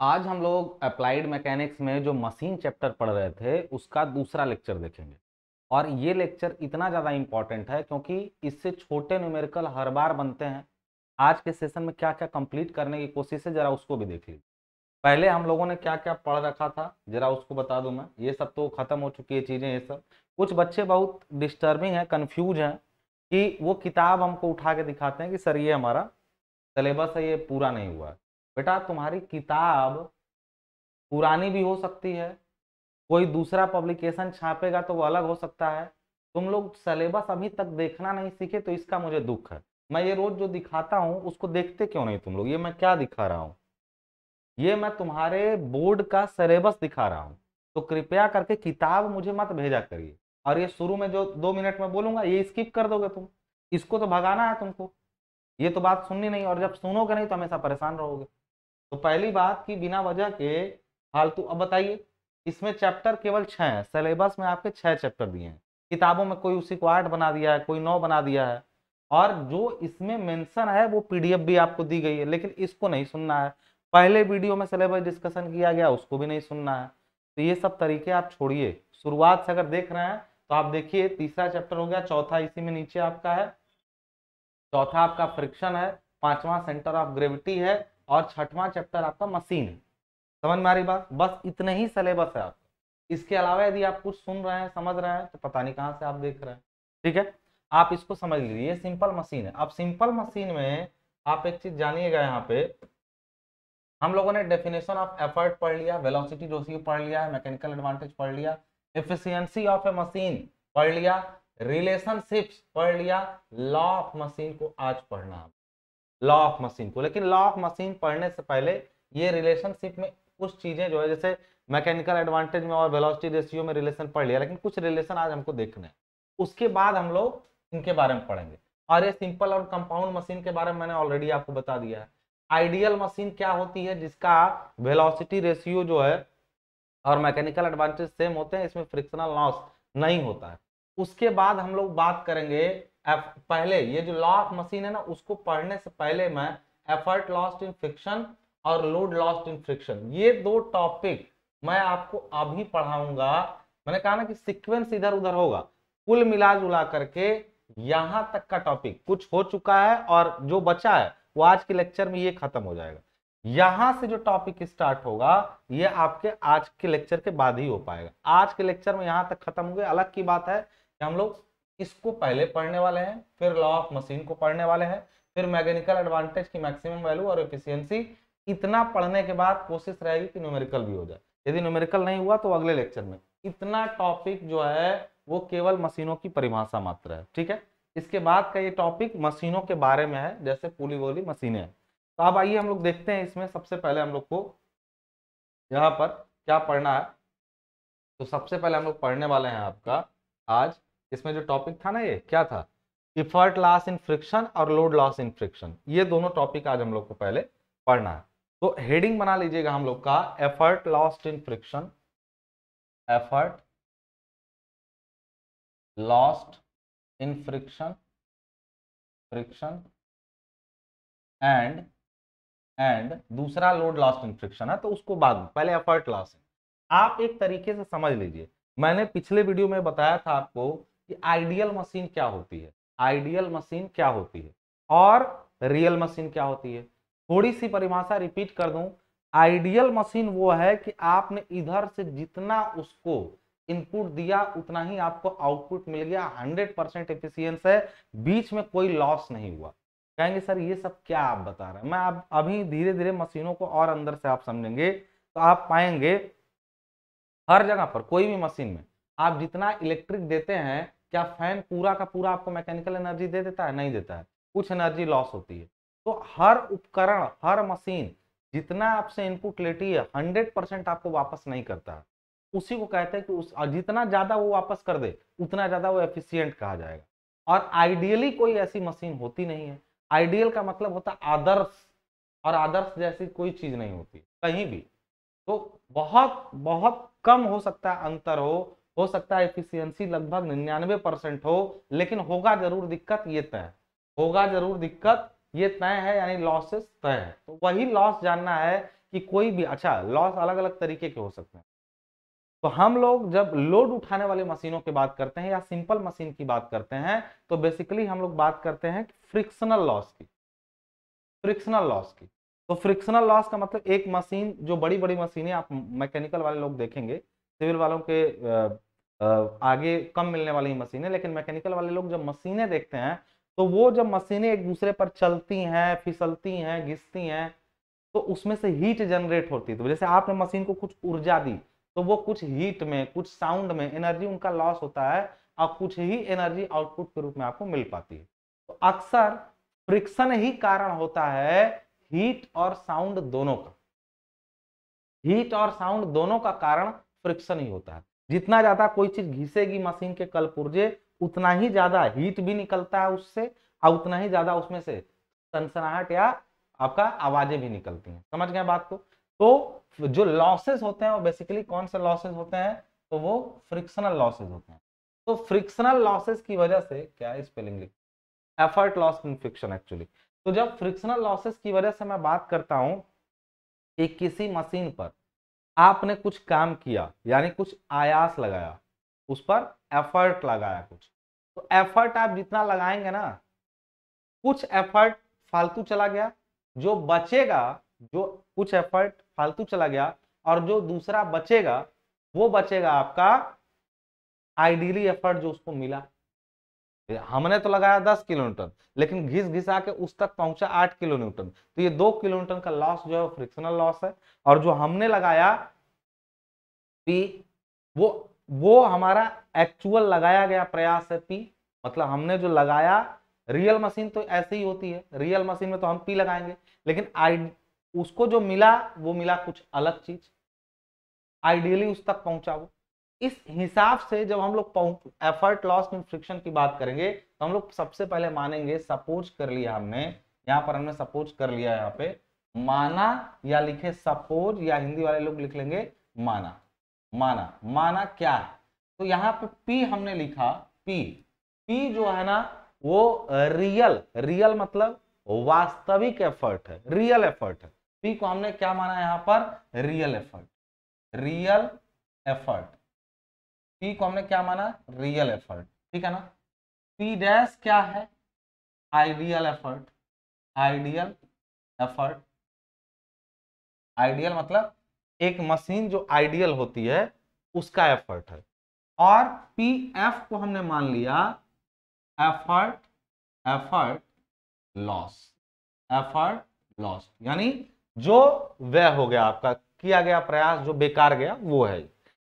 आज हम लोग अप्लाइड मैकेनिक्स में जो मशीन चैप्टर पढ़ रहे थे उसका दूसरा लेक्चर देखेंगे और ये लेक्चर इतना ज़्यादा इम्पॉर्टेंट है क्योंकि इससे छोटे न्यूमेरिकल हर बार बनते हैं आज के सेशन में क्या क्या कंप्लीट करने की कोशिश है ज़रा उसको भी देख लीजिए पहले हम लोगों ने क्या क्या पढ़ रखा था ज़रा उसको बता दूँ मैं ये सब तो ख़त्म हो चुकी है चीज़ें ये सब कुछ बच्चे बहुत डिस्टर्बिंग हैं कन्फ्यूज हैं कि वो किताब हमको उठा के दिखाते हैं कि सर ये हमारा सलेबस है ये पूरा नहीं हुआ है बेटा तुम्हारी किताब पुरानी भी हो सकती है कोई दूसरा पब्लिकेशन छापेगा तो वो अलग हो सकता है तुम लोग सलेबस अभी तक देखना नहीं सीखे तो इसका मुझे दुख है मैं ये रोज जो दिखाता हूँ उसको देखते क्यों नहीं तुम लोग ये मैं क्या दिखा रहा हूँ ये मैं तुम्हारे बोर्ड का सलेबस दिखा रहा हूँ तो कृपया करके किताब मुझे मत भेजा करिए और ये शुरू में जो दो मिनट में बोलूंगा ये स्किप कर दोगे तुम इसको तो भगाना है तुमको ये तो बात सुननी नहीं और जब सुनोगे नहीं तो हमेशा परेशान रहोगे तो पहली बात कि बिना वजह के फालतू अब बताइए इसमें चैप्टर केवल छः सिलेबस में आपके छः चैप्टर दिए हैं किताबों में कोई उसी को आठ बना दिया है कोई नौ बना दिया है और जो इसमें मेंशन है वो पीडीएफ भी आपको दी गई है लेकिन इसको नहीं सुनना है पहले वीडियो में सिलेबस डिस्कशन किया गया उसको भी नहीं सुनना है तो ये सब तरीके आप छोड़िए शुरुआत से अगर देख रहे हैं तो आप देखिए तीसरा चैप्टर हो गया चौथा इसी में नीचे आपका है चौथा आपका फ्रिक्शन है पांचवा सेंटर ऑफ ग्रेविटी है और छठवां चैप्टर आपका मशीन समझ में आ रही बात बस इतने ही सिलेबस है आपका इसके अलावा यदि आप कुछ सुन रहे हैं समझ रहे हैं तो पता नहीं कहाँ से आप देख रहे हैं ठीक है आप इसको समझ लीजिए सिंपल मशीन है अब सिंपल मशीन में आप एक चीज जानिएगा यहाँ पे हम लोगों ने डेफिनेशन ऑफ एफर्ट पढ़ लिया वेलोसिटी रेशियो पढ़ लिया मैकेनिकल एडवांटेज पढ़ लिया एफिशिएंसी ऑफ ए मशीन पढ़ लिया रिलेशनशिप्स पढ़ लिया लॉ ऑफ मशीन को आज पढ़ना लॉ ऑफ मशीन को लेकिन लॉ ऑफ मशीन पढ़ने से पहले ये रिलेशनशिप में कुछ चीज़ें जो है जैसे मैकेनिकल एडवांटेज में और वेलोसिटी रेशियो में रिलेशन पढ़ लिया लेकिन कुछ रिलेशन आज हमको देखने हैं उसके बाद हम लोग इनके बारे में पढ़ेंगे और ये सिंपल और कंपाउंड मशीन के बारे में मैंने ऑलरेडी आपको बता दिया है आइडियल मशीन क्या होती है जिसका वेलोसिटी रेशियो जो है और मैकेनिकल एडवांटेज सेम होते हैं इसमें फ्रिक्शनल लॉस नहीं होता है उसके बाद हम लोग बात करेंगे एफ पहले ये जो लॉ ऑफ मशीन है ना उसको पढ़ने से पहले मैं एफर्ट लॉस्ट इन फ्रिक्शन और लोड लॉस्ट इन फ्रिक्शन ये दो टॉपिक मैं आपको अभी पढ़ाऊंगा मैंने कहा ना कि सिक्वेंस इधर उधर होगा कुल मिला जुला करके यहां तक का टॉपिक कुछ हो चुका है और जो बचा है वो आज के लेक्चर में ये खत्म हो जाएगा यहां से जो टॉपिक स्टार्ट होगा ये आपके आज के लेक्चर के बाद ही हो पाएगा आज के लेक्चर में यहां तक खत्म हो गया अलग की बात है कि हम लोग इसको पहले पढ़ने वाले हैं फिर लॉ ऑफ मशीन को पढ़ने वाले हैं फिर मैकेनिकल एडवांटेज की मैक्सिमम वैल्यू और एफिशियंसी इतना पढ़ने के बाद कोशिश रहेगी कि न्यूमेरिकल भी हो जाए यदि न्यूमेरिकल नहीं हुआ तो अगले लेक्चर में इतना टॉपिक जो है वो केवल मशीनों की परिभाषा मात्र है ठीक है इसके बाद का ये टॉपिक मशीनों के बारे में है जैसे पुली वोली मशीने तो अब आइए हम लोग देखते हैं इसमें सबसे पहले हम लोग को यहाँ पर क्या पढ़ना है तो सबसे पहले हम लोग पढ़ने वाले हैं आपका आज इसमें जो टॉपिक था ना ये क्या था इफर्ट लॉस इन फ्रिक्शन और लोड लॉस इन फ्रिक्शन ये दोनों टॉपिक आज हम लोग को पहले पढ़ना है तो हेडिंग बना लीजिएगा हम लोग का effort lost in friction effort lost in friction friction and and दूसरा लोड लॉस्ट इन फ्रिक्शन है तो उसको बाद में पहले एफर्ट लॉस आप एक तरीके से समझ लीजिए मैंने पिछले वीडियो में बताया था आपको कि आइडियल मशीन क्या होती है आइडियल मशीन क्या होती है और रियल मशीन क्या होती है थोड़ी सी परिभाषा रिपीट कर दूं आइडियल मशीन वो है कि आपने इधर से जितना उसको इनपुट दिया उतना ही आपको आउटपुट मिल गया 100 परसेंट एफिशियंस है बीच में कोई लॉस नहीं हुआ कहेंगे सर ये सब क्या आप बता रहे हैं मैं आप अभी धीरे धीरे मशीनों को और अंदर से आप समझेंगे तो आप पाएंगे हर जगह पर कोई भी मशीन में आप जितना इलेक्ट्रिक देते हैं क्या फैन पूरा का पूरा आपको मैकेनिकल एनर्जी दे देता है नहीं देता है कुछ एनर्जी लॉस होती है तो हर उपकरण हर मशीन जितना आपसे इनपुट लेती है हंड्रेड परसेंट आपको वापस नहीं करता है उसी को कहते हैं कि उस जितना ज़्यादा वो वापस कर दे उतना ज़्यादा वो एफिशियंट कहा जाएगा और आइडियली कोई ऐसी मशीन होती नहीं है आइडियल का मतलब होता है आदर्श और आदर्श जैसी कोई चीज़ नहीं होती कहीं भी तो बहुत बहुत कम हो सकता है अंतर हो हो सकता है एफिशियंसी लगभग निन्यानवे परसेंट हो लेकिन होगा जरूर दिक्कत ये तय होगा जरूर दिक्कत ये तय है यानी लॉसेस तय है तो वही लॉस जानना है कि कोई भी अच्छा लॉस अलग अलग तरीके के हो सकते हैं तो हम लोग जब लोड उठाने वाले मशीनों की बात करते हैं या सिंपल मशीन की बात करते हैं तो बेसिकली हम लोग बात करते हैं फ्रिक्शनल लॉस की फ्रिक्शनल लॉस की तो फ्रिक्शनल लॉस का मतलब एक मशीन जो बड़ी बड़ी मशीनें आप मैकेनिकल वाले लोग देखेंगे सिविल वालों के आगे कम मिलने वाली मशीनें लेकिन मैकेनिकल वाले लोग जब मशीनें देखते हैं तो वो जब मशीनें एक दूसरे पर चलती हैं फिसलती हैं घिसती हैं तो उसमें से हीट जनरेट होती है तो जैसे आपने मशीन को कुछ ऊर्जा दी तो वो कुछ हीट में कुछ साउंड में एनर्जी उनका लॉस होता है और कुछ ही एनर्जी आउटपुट के रूप में आपको मिल पाती है तो अक्सर फ्रिक्शन ही कारण होता है हीट और साउंड दोनों का हीट और साउंड दोनों का कारण फ्रिक्शन ही होता है जितना ज्यादा कोई चीज घिसेगी मशीन के कल पुर्जे उतना ही ज्यादा हीट भी निकलता है उससे और उतना ही ज्यादा उसमें से सनसनाहट या आपका आवाजें भी निकलती हैं समझ गए बात को तो जो लॉसेस होते हैं वो बेसिकली कौन से लॉसेस होते हैं तो वो फ्रिक्शनल लॉसेज होते हैं तो फ्रिक्शनल लॉसेज की वजह से क्या स्पेलिंग लिख effort loss in friction actually तो जब फ्रिक्शनल लॉसेस की वजह से मैं बात करता हूँ कि किसी मशीन पर आपने कुछ काम किया यानी कुछ आयास लगाया उस पर एफर्ट लगाया कुछ तो एफर्ट आप जितना लगाएंगे ना कुछ एफर्ट फालतू चला गया जो बचेगा जो कुछ एफर्ट फालतू चला गया और जो दूसरा बचेगा वो बचेगा आपका आइडियली एफर्ट जो उसको मिला हमने तो लगाया दस किलो न्यूटन लेकिन घिस घिसा के उस तक पहुंचा आठ किलो न्यूटन तो ये दो किलो न्यूटन का लॉस जो है फ्रिक्शनल लॉस है और जो हमने लगाया पी वो वो हमारा एक्चुअल लगाया गया प्रयास है पी मतलब हमने जो लगाया रियल मशीन तो ऐसे ही होती है रियल मशीन में तो हम पी लगाएंगे लेकिन आई उसको जो मिला वो मिला कुछ अलग चीज आइडियली उस तक पहुंचा वो इस हिसाब से जब हम लोग एफर्ट लॉस इन फ्रिक्शन की बात करेंगे तो हम लोग सबसे पहले मानेंगे सपोज कर लिया हमने यहाँ पर हमने सपोज कर लिया यहाँ पे माना या लिखे सपोज या हिंदी वाले लोग लिख लेंगे माना माना माना क्या है तो यहाँ पे पी हमने लिखा पी पी जो है ना वो रियल रियल मतलब वास्तविक एफर्ट है रियल एफर्ट है पी को हमने क्या माना यहाँ पर real effort real effort P को हमने क्या माना रियल एफर्ट ठीक है ना पी डैश क्या है ideal effort ideal effort ideal मतलब एक मशीन जो आइडियल होती है उसका एफर्ट है और पी एफ को हमने मान लिया effort effort loss effort loss यानी जो व्यय हो गया आपका किया गया प्रयास जो बेकार गया वो है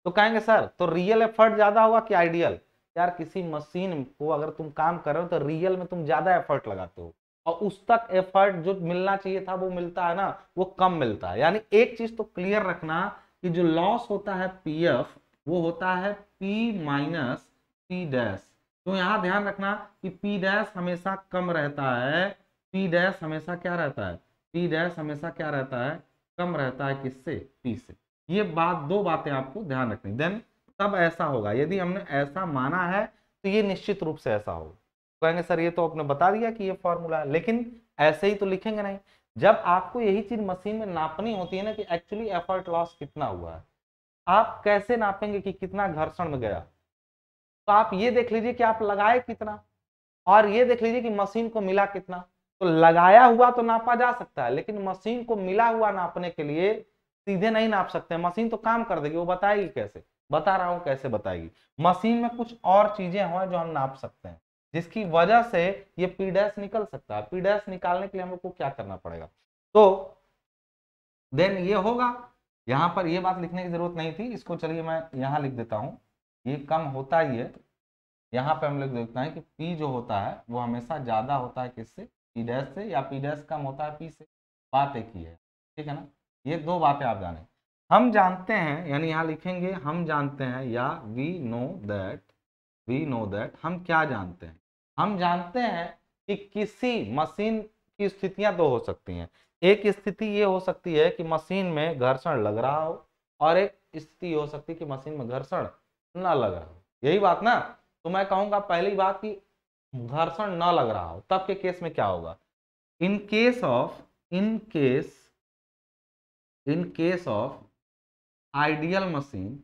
तो कहेंगे सर तो रियल एफर्ट ज़्यादा होगा कि आइडियल यार किसी मशीन को अगर तुम काम कर रहे हो तो रियल में तुम ज़्यादा एफर्ट लगाते हो और उस तक एफर्ट जो मिलना चाहिए था वो मिलता है ना वो कम मिलता है यानी एक चीज़ तो क्लियर रखना कि जो लॉस होता है पी एफ वो होता है पी माइनस पी डैश तो यहाँ ध्यान रखना कि पी डैश हमेशा कम रहता है पी डैश हमेशा क्या रहता है पी डैश हमेशा क्या रहता है कम रहता है किससे पी से ये बात दो बातें आपको ध्यान रखनी देन तब ऐसा होगा यदि हमने ऐसा माना है तो ये निश्चित रूप से ऐसा होगा तो कहेंगे सर ये तो आपने बता दिया कि ये फॉर्मूला है लेकिन ऐसे ही तो लिखेंगे नहीं जब आपको यही चीज मशीन में नापनी होती है ना कि एक्चुअली एफर्ट लॉस कितना हुआ है आप कैसे नापेंगे कि कितना घर्षण में गया तो आप ये देख लीजिए कि आप लगाए कितना और ये देख लीजिए कि मशीन को मिला कितना तो लगाया हुआ तो नापा जा सकता है लेकिन मशीन को मिला हुआ नापने के लिए सीधे नहीं नाप सकते मशीन तो काम कर देगी वो बताएगी कैसे बता रहा हूँ कैसे बताएगी मशीन में कुछ और चीजें हों जो हम नाप सकते हैं जिसकी वजह से ये पीडैस निकल सकता है पीडैस निकालने के लिए हम लोग को क्या करना पड़ेगा तो देन ये होगा यहाँ पर ये बात लिखने की जरूरत नहीं थी इसको चलिए मैं यहाँ लिख देता हूँ ये कम होता ही है यहाँ पे हम लोग देखते हैं कि P जो होता है वो हमेशा ज्यादा होता है किससे P डैश से या P डैश कम होता है P से बात एक ही है ठीक है ना ये दो बातें आप जाने हम जानते हैं यानी यहाँ लिखेंगे हम जानते हैं या we know that we know that हम क्या जानते हैं हम जानते हैं कि किसी मशीन की स्थितियां दो हो सकती हैं एक स्थिति ये हो सकती है कि मशीन में घर्षण लग रहा हो और एक स्थिति हो सकती है कि मशीन में घर्षण ना लग रहा हो यही बात ना तो मैं कहूंगा पहली बात कि घर्षण ना लग रहा हो तब के केस में क्या होगा in case of in case in case of ideal machine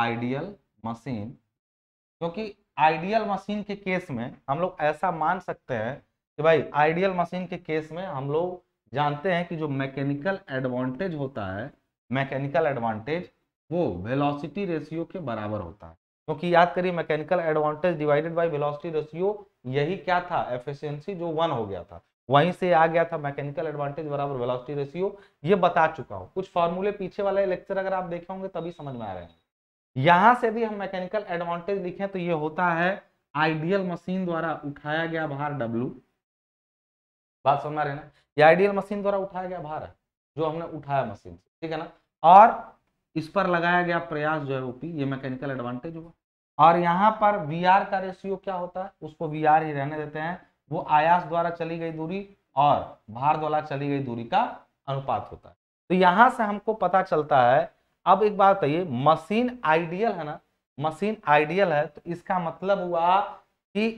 ideal machine क्योंकि आइडियल मशीन के केस में हम लोग ऐसा मान सकते हैं कि भाई आइडियल मशीन के केस में हम लोग जानते हैं कि जो मैकेनिकल एडवांटेज होता है मैकेनिकल एडवांटेज वो वेलोसिटी रेशियो के बराबर होता है क्योंकि याद करिए mechanical advantage divided by velocity ratio यही क्या था एफिशिएंसी जो वन हो गया था वहीं से आ गया था मैकेनिकल एडवांटेज बराबर वेलोसिटी रेशियो ये बता चुका हूँ कुछ फॉर्मूले पीछे वाला लेक्चर अगर आप देखे होंगे तभी समझ में आ रहे हैं यहां से भी हम मैकेनिकल एडवांटेज लिखे तो ये होता है आइडियल मशीन द्वारा उठाया गया भार डब्लू बात समझ रहे ना ये आइडियल मशीन द्वारा उठाया गया भार है जो हमने उठाया मशीन से ठीक है ना और इस पर लगाया गया प्रयास जो है वो पी ये मैकेनिकल एडवांटेज हुआ और यहाँ पर वी का रेशियो क्या होता है उसको वी ही रहने देते हैं वो आयास द्वारा चली गई दूरी और भार द्वारा चली गई दूरी का अनुपात होता है तो यहां से हमको पता चलता है अब एक बात बताइए मशीन आइडियल है ना मशीन आइडियल है तो इसका मतलब हुआ कि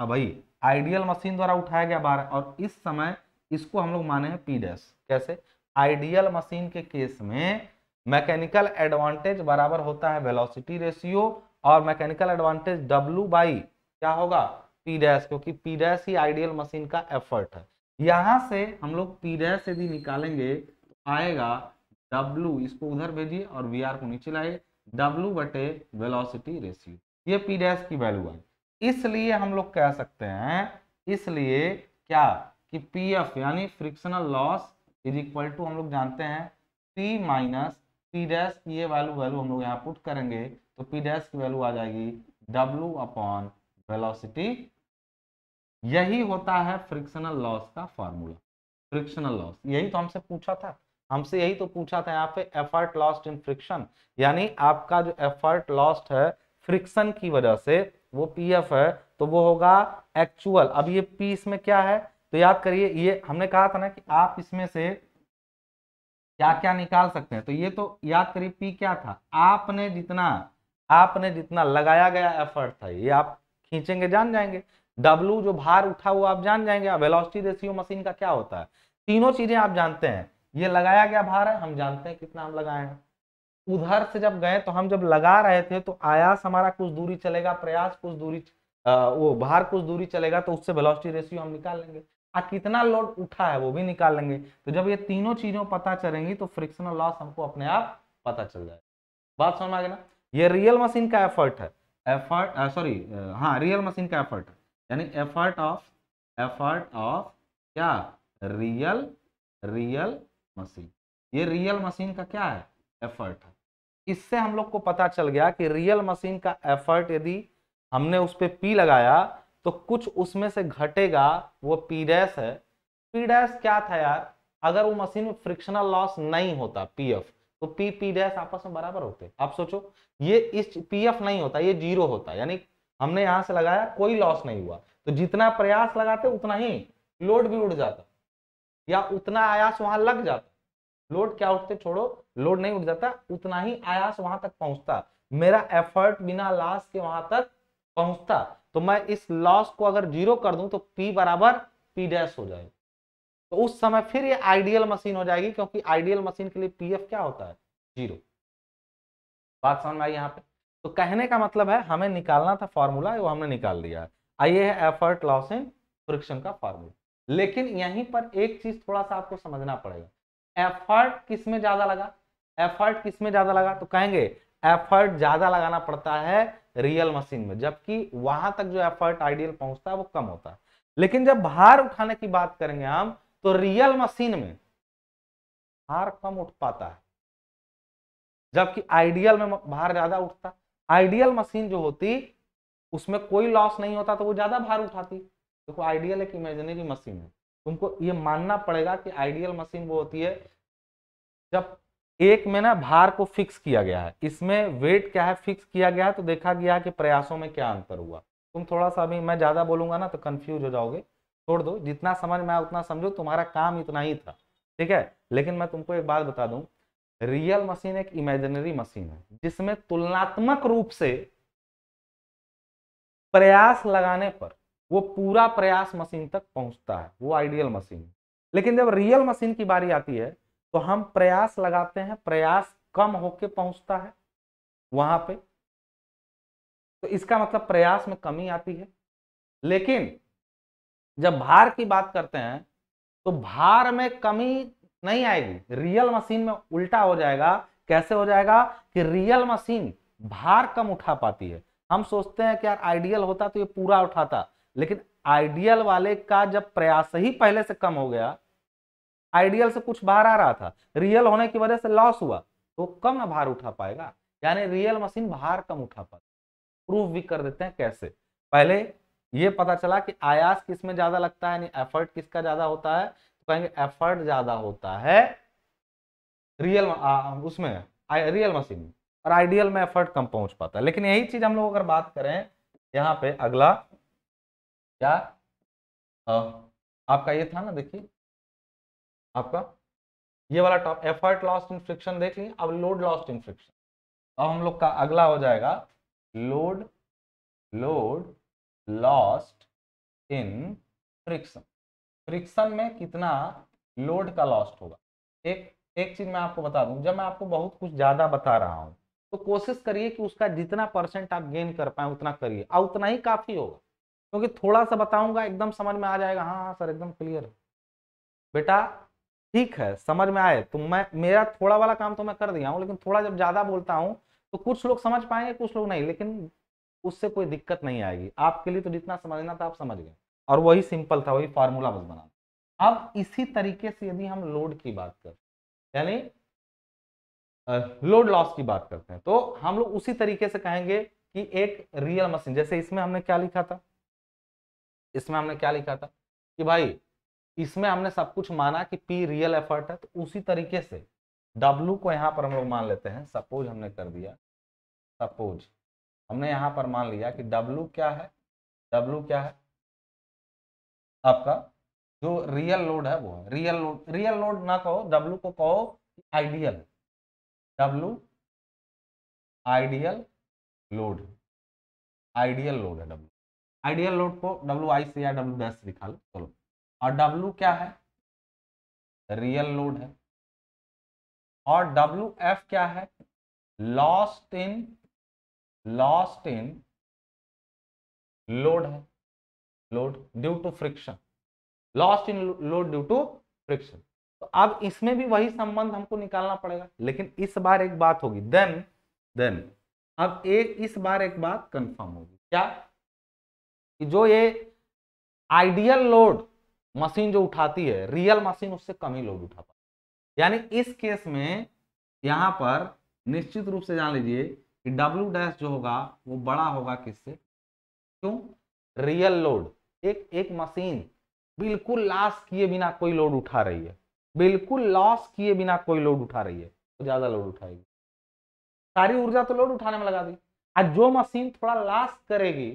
अब भाई आइडियल मशीन द्वारा उठाया गया बार और इस समय इसको हम लोग माने हैं पीडेस कैसे आइडियल मशीन के केस में मैकेनिकल एडवांटेज बराबर होता है वेलोसिटी रेशियो और मैकेनिकल एडवांटेज डब्लू बाई क्या होगा पी डैश क्योंकि पी डैश ही आइडियल मशीन का एफर्ट है यहाँ से हम लोग पी डैश यदि निकालेंगे तो आएगा डब्लू इसको उधर भेजिए और वी आर को नीचे लाइए W बटे वेलोसिटी रेशियो ये पी डैश की वैल्यू है इसलिए हम लोग कह सकते हैं इसलिए क्या कि पी एफ यानी frictional loss is equal to हम लोग जानते हैं पी माइनस पी डैश की ये वैल्यू वैल्यू हम लोग यहाँ पुट करेंगे तो पी डैश की वैल्यू आ जाएगी डब्लू अपॉन वेलोसिटी यही होता है फ्रिक्शनल लॉस का फॉर्मूला फ्रिक्शनल लॉस यही तो हमसे पूछा था हमसे यही तो पूछा था यहाँ पे एफर्ट लॉस्ट इन फ्रिक्शन यानी आपका जो एफर्ट लॉस्ट है फ्रिक्शन की वजह से वो पी एफ है तो वो होगा एक्चुअल अब ये पी इसमें क्या है तो याद करिए ये हमने कहा था ना कि आप इसमें से क्या क्या निकाल सकते हैं तो ये तो याद करिए पी क्या था आपने जितना आपने जितना लगाया गया एफर्ट था ये आप खींचेंगे जान जाएंगे डब्लू जो भार उठा हुआ आप जान जाएंगे वेलोसिटी रेशियो मशीन का क्या होता है तीनों चीजें आप जानते हैं ये लगाया गया भार है हम जानते हैं कितना हम लगाए हैं उधर से जब गए तो हम जब लगा रहे थे तो आयास हमारा कुछ दूरी चलेगा प्रयास कुछ दूरी वो भार कुछ दूरी चलेगा तो उससे वेलोसिटी रेशियो हम निकाल लेंगे आ कितना लोड उठा है वो भी निकाल लेंगे तो जब ये तीनों चीजों पता चलेंगी तो फ्रिक्शनल लॉस हमको अपने आप पता चल जाएगा बात समझ में आ गया ना ये रियल मशीन का एफर्ट है एफर्ट सॉरी हाँ रियल मशीन का एफर्ट है यानी एफर्ट ऑफ एफर्ट ऑफ क्या रियल रियल मशीन ये रियल मशीन का क्या है एफर्ट है इससे हम लोग को पता चल गया कि रियल मशीन का एफर्ट यदि हमने उस पर पी लगाया तो कुछ उसमें से घटेगा वो पी डैश है पी डैश क्या था यार अगर वो मशीन में फ्रिक्शनल लॉस नहीं होता पी एफ तो पी पी डैश आपस में बराबर होते आप सोचो ये इस पी एफ नहीं होता ये जीरो होता यानी हमने यहां से लगाया कोई लॉस नहीं हुआ तो जितना प्रयास लगाते उतना ही लोड भी उड़ जाता या उतना आयास वहां लग जाता लोड क्या उठते छोड़ो लोड नहीं उठ जाता उतना ही आयास वहां तक पहुंचता मेरा एफर्ट बिना लॉस के वहां तक पहुंचता तो मैं इस लॉस को अगर जीरो कर दूं तो पी बराबर पी डैश हो जाएगा तो उस समय फिर ये आइडियल मशीन हो जाएगी क्योंकि आइडियल मशीन के लिए पीएफ क्या होता है जीरो बात समझ में आई यहाँ पे तो कहने का मतलब है हमें निकालना था फॉर्मूला वो हमने निकाल दिया आइए है एफर्ट लॉस इन फ्रिक्शन का फॉर्मूला लेकिन यहीं पर एक चीज थोड़ा सा आपको समझना पड़ेगा एफर्ट किस में ज्यादा लगा एफर्ट किस में ज्यादा लगा तो कहेंगे एफर्ट ज्यादा लगाना पड़ता है रियल मशीन में जबकि वहां तक जो एफर्ट आइडियल पहुंचता है वो कम होता है लेकिन जब भार उठाने की बात करेंगे हम तो रियल मशीन में भार कम उठ पाता है जबकि आइडियल में भार ज्यादा उठता आइडियल मशीन जो होती उसमें कोई लॉस नहीं होता तो वो ज्यादा भार उठाती देखो आइडियल एक इमेजनरी मशीन है तुमको ये मानना पड़ेगा कि आइडियल मशीन वो होती है जब एक में ना भार को फिक्स किया गया है इसमें वेट क्या है फिक्स किया गया है तो देखा गया कि प्रयासों में क्या अंतर हुआ तुम थोड़ा सा अभी मैं ज़्यादा बोलूंगा ना तो कंफ्यूज हो जाओगे छोड़ दो जितना समझ में आया उतना समझो तुम्हारा काम इतना ही था ठीक है लेकिन मैं तुमको एक बात बता दूं रियल मशीन एक इमेजिनरी मशीन है जिसमें तुलनात्मक रूप से प्रयास लगाने पर वो पूरा प्रयास मशीन तक पहुंचता है वो आइडियल मशीन है लेकिन जब रियल मशीन की बारी आती है तो हम प्रयास लगाते हैं प्रयास कम होके पहुंचता है वहां पे तो इसका मतलब प्रयास में कमी आती है लेकिन जब भार की बात करते हैं तो भार में कमी नहीं आएगी रियल मशीन में उल्टा हो जाएगा कैसे हो जाएगा कि रियल मशीन भार कम उठा पाती है हम सोचते हैं कि यार आइडियल होता तो ये पूरा उठाता लेकिन आइडियल वाले का जब प्रयास ही पहले से कम हो गया आइडियल से कुछ भार आ रहा था रियल होने की वजह से लॉस हुआ तो कम भार उठा पाएगा यानी रियल मशीन भार कम उठा पाती प्रूफ भी कर देते हैं कैसे पहले ये पता चला कि आयास किसमें ज्यादा लगता है यानी एफर्ट किसका ज्यादा होता है कहेंगे एफर्ट ज़्यादा होता है रियल उसमें रियल मशीन में और आइडियल में एफर्ट कम पहुंच पाता है लेकिन यही चीज़ हम लोग अगर बात करें यहाँ पे अगला क्या आपका ये था ना देखिए आपका ये वाला top effort lost in friction देख लिए अब लोड लॉस्ट इन फ्रिक्शन अब हम लोग का अगला हो जाएगा load load lost in friction friction में कितना लोड का लॉस्ट होगा एक एक चीज मैं आपको बता दूं जब मैं आपको बहुत कुछ ज्यादा बता रहा हूं तो कोशिश करिए कि उसका जितना परसेंट आप गेन कर पाए उतना करिए और उतना ही काफी होगा क्योंकि तो थोड़ा सा बताऊंगा एकदम समझ में आ जाएगा हाँ हाँ सर एकदम क्लियर बेटा ठीक है समझ में आए तो मैं मेरा थोड़ा वाला काम तो मैं कर दिया हूँ लेकिन थोड़ा जब ज्यादा बोलता हूँ तो कुछ लोग समझ पाएंगे कुछ लोग नहीं लेकिन उससे कोई दिक्कत नहीं आएगी आपके लिए तो जितना समझना था आप समझ गए और वही सिंपल था वही फार्मूला बस बना अब इसी तरीके से यदि हम लोड की बात करें यानी लोड लॉस की बात करते हैं तो हम लोग उसी तरीके से कहेंगे कि एक रियल मशीन जैसे इसमें हमने क्या लिखा था इसमें हमने क्या लिखा था कि भाई इसमें हमने सब कुछ माना कि पी रियल एफर्ट है तो उसी तरीके से डब्लू को यहाँ पर हम लोग मान लेते हैं सपोज हमने कर दिया सपोज हमने यहाँ पर मान लिया कि डब्लू क्या है डब्लू क्या है आपका जो रियल लोड है वो है रियल लोड रियल लोड ना कहो डब्लू को कहो ideal W ideal load ideal load है डब्लू आइडियल लोड को डब्लू आई से या डब्लू डैश दिखा लो चलो और डब्लू क्या है रियल लोड है और डब्लू एफ क्या है lost in lost in load है load due to friction lost in load due to friction तो अब इसमें भी वही संबंध हमको निकालना पड़ेगा लेकिन इस बार एक बात होगी देन देन अब एक इस बार एक बात कंफर्म होगी क्या कि जो ये आइडियल लोड मशीन जो उठाती है रियल मशीन उससे कम ही लोड उठा पाती यानी इस केस में यहां पर निश्चित रूप से जान लीजिए कि डब्ल्यू डैश जो होगा वो बड़ा होगा किससे क्यों रियल लोड एक एक मशीन बिल्कुल लॉस किए बिना कोई लोड उठा रही है बिल्कुल लॉस किए बिना कोई लोड उठा रही है तो ज्यादा लोड उठाएगी सारी ऊर्जा तो लोड उठाने में लगा दी आज जो मशीन थोड़ा लॉस करेगी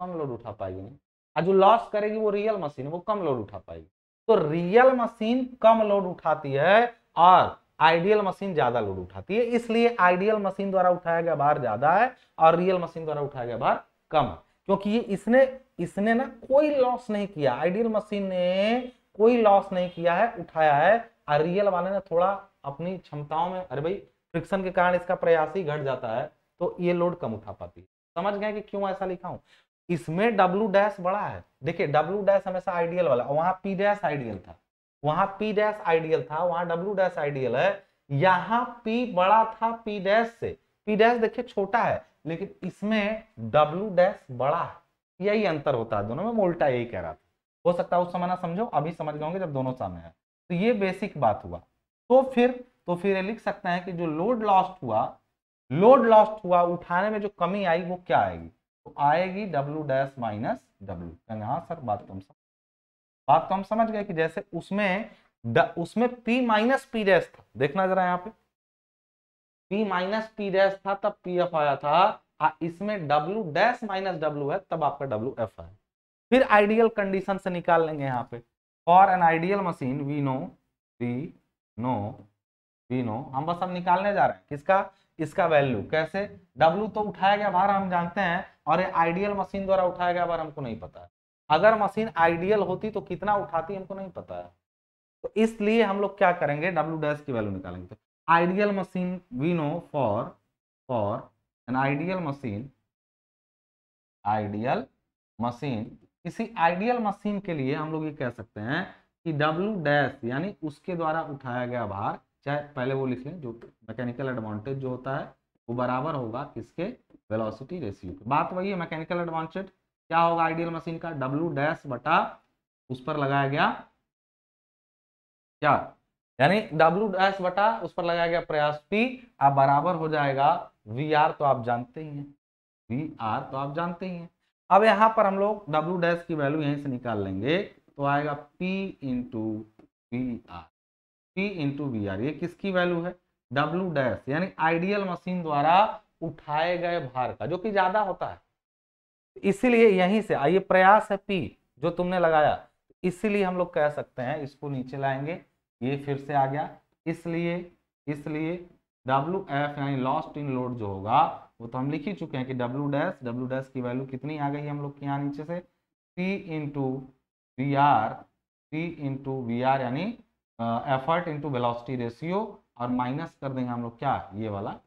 कम लोड उठा पाएगी नहीं आज जो लॉस करेगी वो रियल मशीन वो कम लोड उठा पाएगी तो रियल मशीन कम लोड उठाती है और आइडियल मशीन ज्यादा लोड उठाती है इसलिए आइडियल मशीन द्वारा उठाया गया भार ज्यादा है और रियल मशीन द्वारा उठाया गया भार कम है क्योंकि ये इसने इसने ना कोई लॉस नहीं किया आइडियल मशीन ने कोई लॉस नहीं किया है उठाया है और रियल वाले ने थोड़ा अपनी क्षमताओं में अरे भाई फ्रिक्शन के कारण इसका प्रयास ही घट जाता है तो ये लोड कम उठा पाती है समझ गए कि क्यों ऐसा लिखा हूं इसमें डब्ल्यू डैश बड़ा है देखिए डब्ल्यू डैश हमेशा आइडियल वाला वहां पी डैश आइडियल था वहां पी डैश आइडियल था वहां डब्लू डैश आइडियल है यहाँ पी बड़ा था पी डैश से पी डैश देखिए छोटा है लेकिन इसमें डब्ल्यू डैश बड़ा है यही अंतर होता है दोनों में उल्टा यही कह रहा था हो सकता है उस समय ना समझो अभी समझ गए जब दोनों समय है तो ये बेसिक बात हुआ तो फिर तो फिर ये लिख सकते हैं कि जो लोड लॉस्ट हुआ लोड लॉस्ट हुआ उठाने में जो कमी आई वो क्या आएगी तो आएगी डब्ल्यू डैश माइनस डब्ल्यू हाँ सर बात तो हम समझ बात तो हम समझ गए कि जैसे उसमें द, उसमें पी माइनस पी डैश था देखना जरा यहाँ पे P माइनस पी डैश था तब पी एफ आया था आ हाँ, इसमें डब्ल्यू डैश माइनस डब्ल्यू है तब आपका डब्ल्यू एफ है फिर आइडियल कंडीशन से निकाल लेंगे यहाँ पे for N ideal machine we know we know we know हम बस अब निकालने जा रहे हैं किसका इसका वैल्यू कैसे डब्ल्यू तो उठाया गया भार हम जानते हैं और ये आइडियल मशीन द्वारा उठाया गया भार हमको नहीं पता है अगर मशीन आइडियल होती तो कितना उठाती हमको नहीं पता है तो इसलिए हम लोग क्या करेंगे डब्ल्यू डैश की वैल्यू निकालेंगे ideal machine we know for for an ideal machine ideal machine किसी ideal machine के लिए हम लोग ये कह सकते हैं कि W डैश यानी उसके द्वारा उठाया गया भार चाहे पहले वो लिख लें जो मैकेनिकल एडवांटेज जो होता है वो बराबर होगा किसके वेलोसिटी रेशियो के बात वही है मैकेनिकल एडवांटेज क्या होगा आइडियल मशीन का W डैश बटा उस पर लगाया गया क्या यानी W डैश बटा उस पर लगाया गया प्रयास P अब बराबर हो जाएगा वी आर तो आप जानते ही हैं वी आर तो आप जानते ही हैं अब यहाँ पर हम लोग W डैश की वैल्यू यहीं से निकाल लेंगे तो आएगा P into V R P into V R ये किसकी वैल्यू है W डैश यानी आइडियल मशीन द्वारा उठाए गए भार का जो कि ज्यादा होता है इसीलिए यहीं से आइए प्रयास है पी जो तुमने लगाया इसीलिए हम लोग कह सकते हैं इसको नीचे लाएंगे ये फिर से आ गया इसलिए इसलिए डब्ल्यू एफ यानी लॉस्ट इन लोड जो होगा वो तो हम लिख ही चुके हैं कि डब्ल्यू डैश डब्ल्यू डैश की वैल्यू कितनी आ गई हम लोग के यहाँ नीचे से P into V R P into V R यानी एफर्ट इंटू वेलोसिटी रेशियो और माइनस कर देंगे हम लोग क्या ये वाला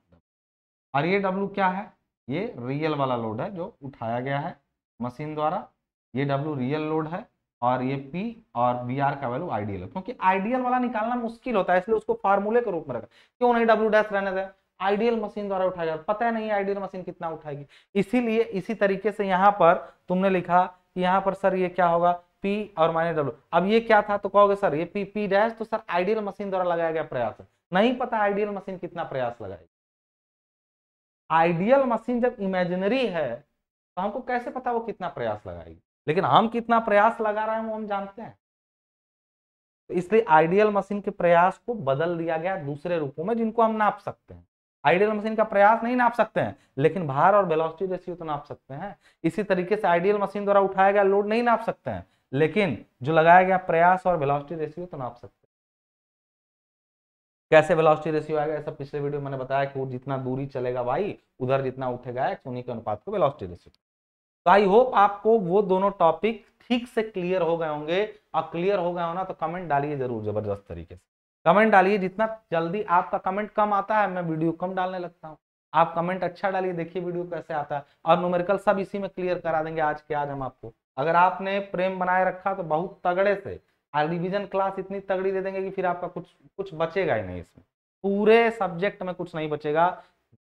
और ये डब्ल्यू क्या है ये रियल वाला लोड है जो उठाया गया है मशीन द्वारा ये डब्ल्यू रियल लोड है और ये पी और वी आर का वैल्यू आइडियल है क्योंकि आइडियल वाला निकालना मुश्किल होता है इसलिए उसको फॉर्मूले के रूप में रखा क्यों नहीं डब्ल्यू डैश रहने दें आइडियल मशीन द्वारा उठाया जाए पता है नहीं आइडियल मशीन कितना उठाएगी इसीलिए इसी तरीके से यहाँ पर तुमने लिखा कि यहाँ पर सर ये क्या होगा पी और माइनस डब्ल्यू अब ये क्या था तो कहोगे सर ये पी पी डैश तो सर आइडियल मशीन द्वारा लगाया गया प्रयास है नहीं पता आइडियल मशीन कितना प्रयास लगाएगी आइडियल मशीन जब इमेजिनरी है तो हमको कैसे पता वो कितना प्रयास लगाएगी लेकिन हम कितना प्रयास लगा रहे हैं वो हम जानते हैं तो इसलिए आइडियल मशीन के प्रयास को बदल दिया गया दूसरे रूपों में जिनको हम नाप सकते हैं आइडियल मशीन का प्रयास नहीं नाप सकते हैं लेकिन भार और वेलोसिटी रेशियो तो नाप सकते हैं इसी तरीके से आइडियल मशीन द्वारा उठाया गया लोड नहीं नाप सकते हैं लेकिन जो लगाया गया प्रयास और वेलोसिटी रेशियो तो नाप सकते हैं कैसे वेलोसिटी रेशियो आएगा ऐसा पिछले वीडियो मैंने बताया कि वो जितना दूरी चलेगा भाई उधर जितना उठेगा एक्स उन्हीं के अनुपात को वेलोसिटी रेशियो तो आई होप आपको वो दोनों टॉपिक ठीक से क्लियर हो गए होंगे और क्लियर हो गए हो ना तो कमेंट डालिए जरूर जबरदस्त तरीके से कमेंट डालिए जितना जल्दी आपका कमेंट कम आता है मैं वीडियो कम डालने लगता हूँ आप कमेंट अच्छा डालिए देखिए वीडियो कैसे आता है और न्यूमेरिकल सब इसी में क्लियर करा देंगे आज के आज हम आपको अगर आपने प्रेम बनाए रखा तो बहुत तगड़े से रिविजन क्लास इतनी तगड़ी दे देंगे कि फिर आपका कुछ कुछ बचेगा ही नहीं इसमें पूरे सब्जेक्ट में कुछ नहीं बचेगा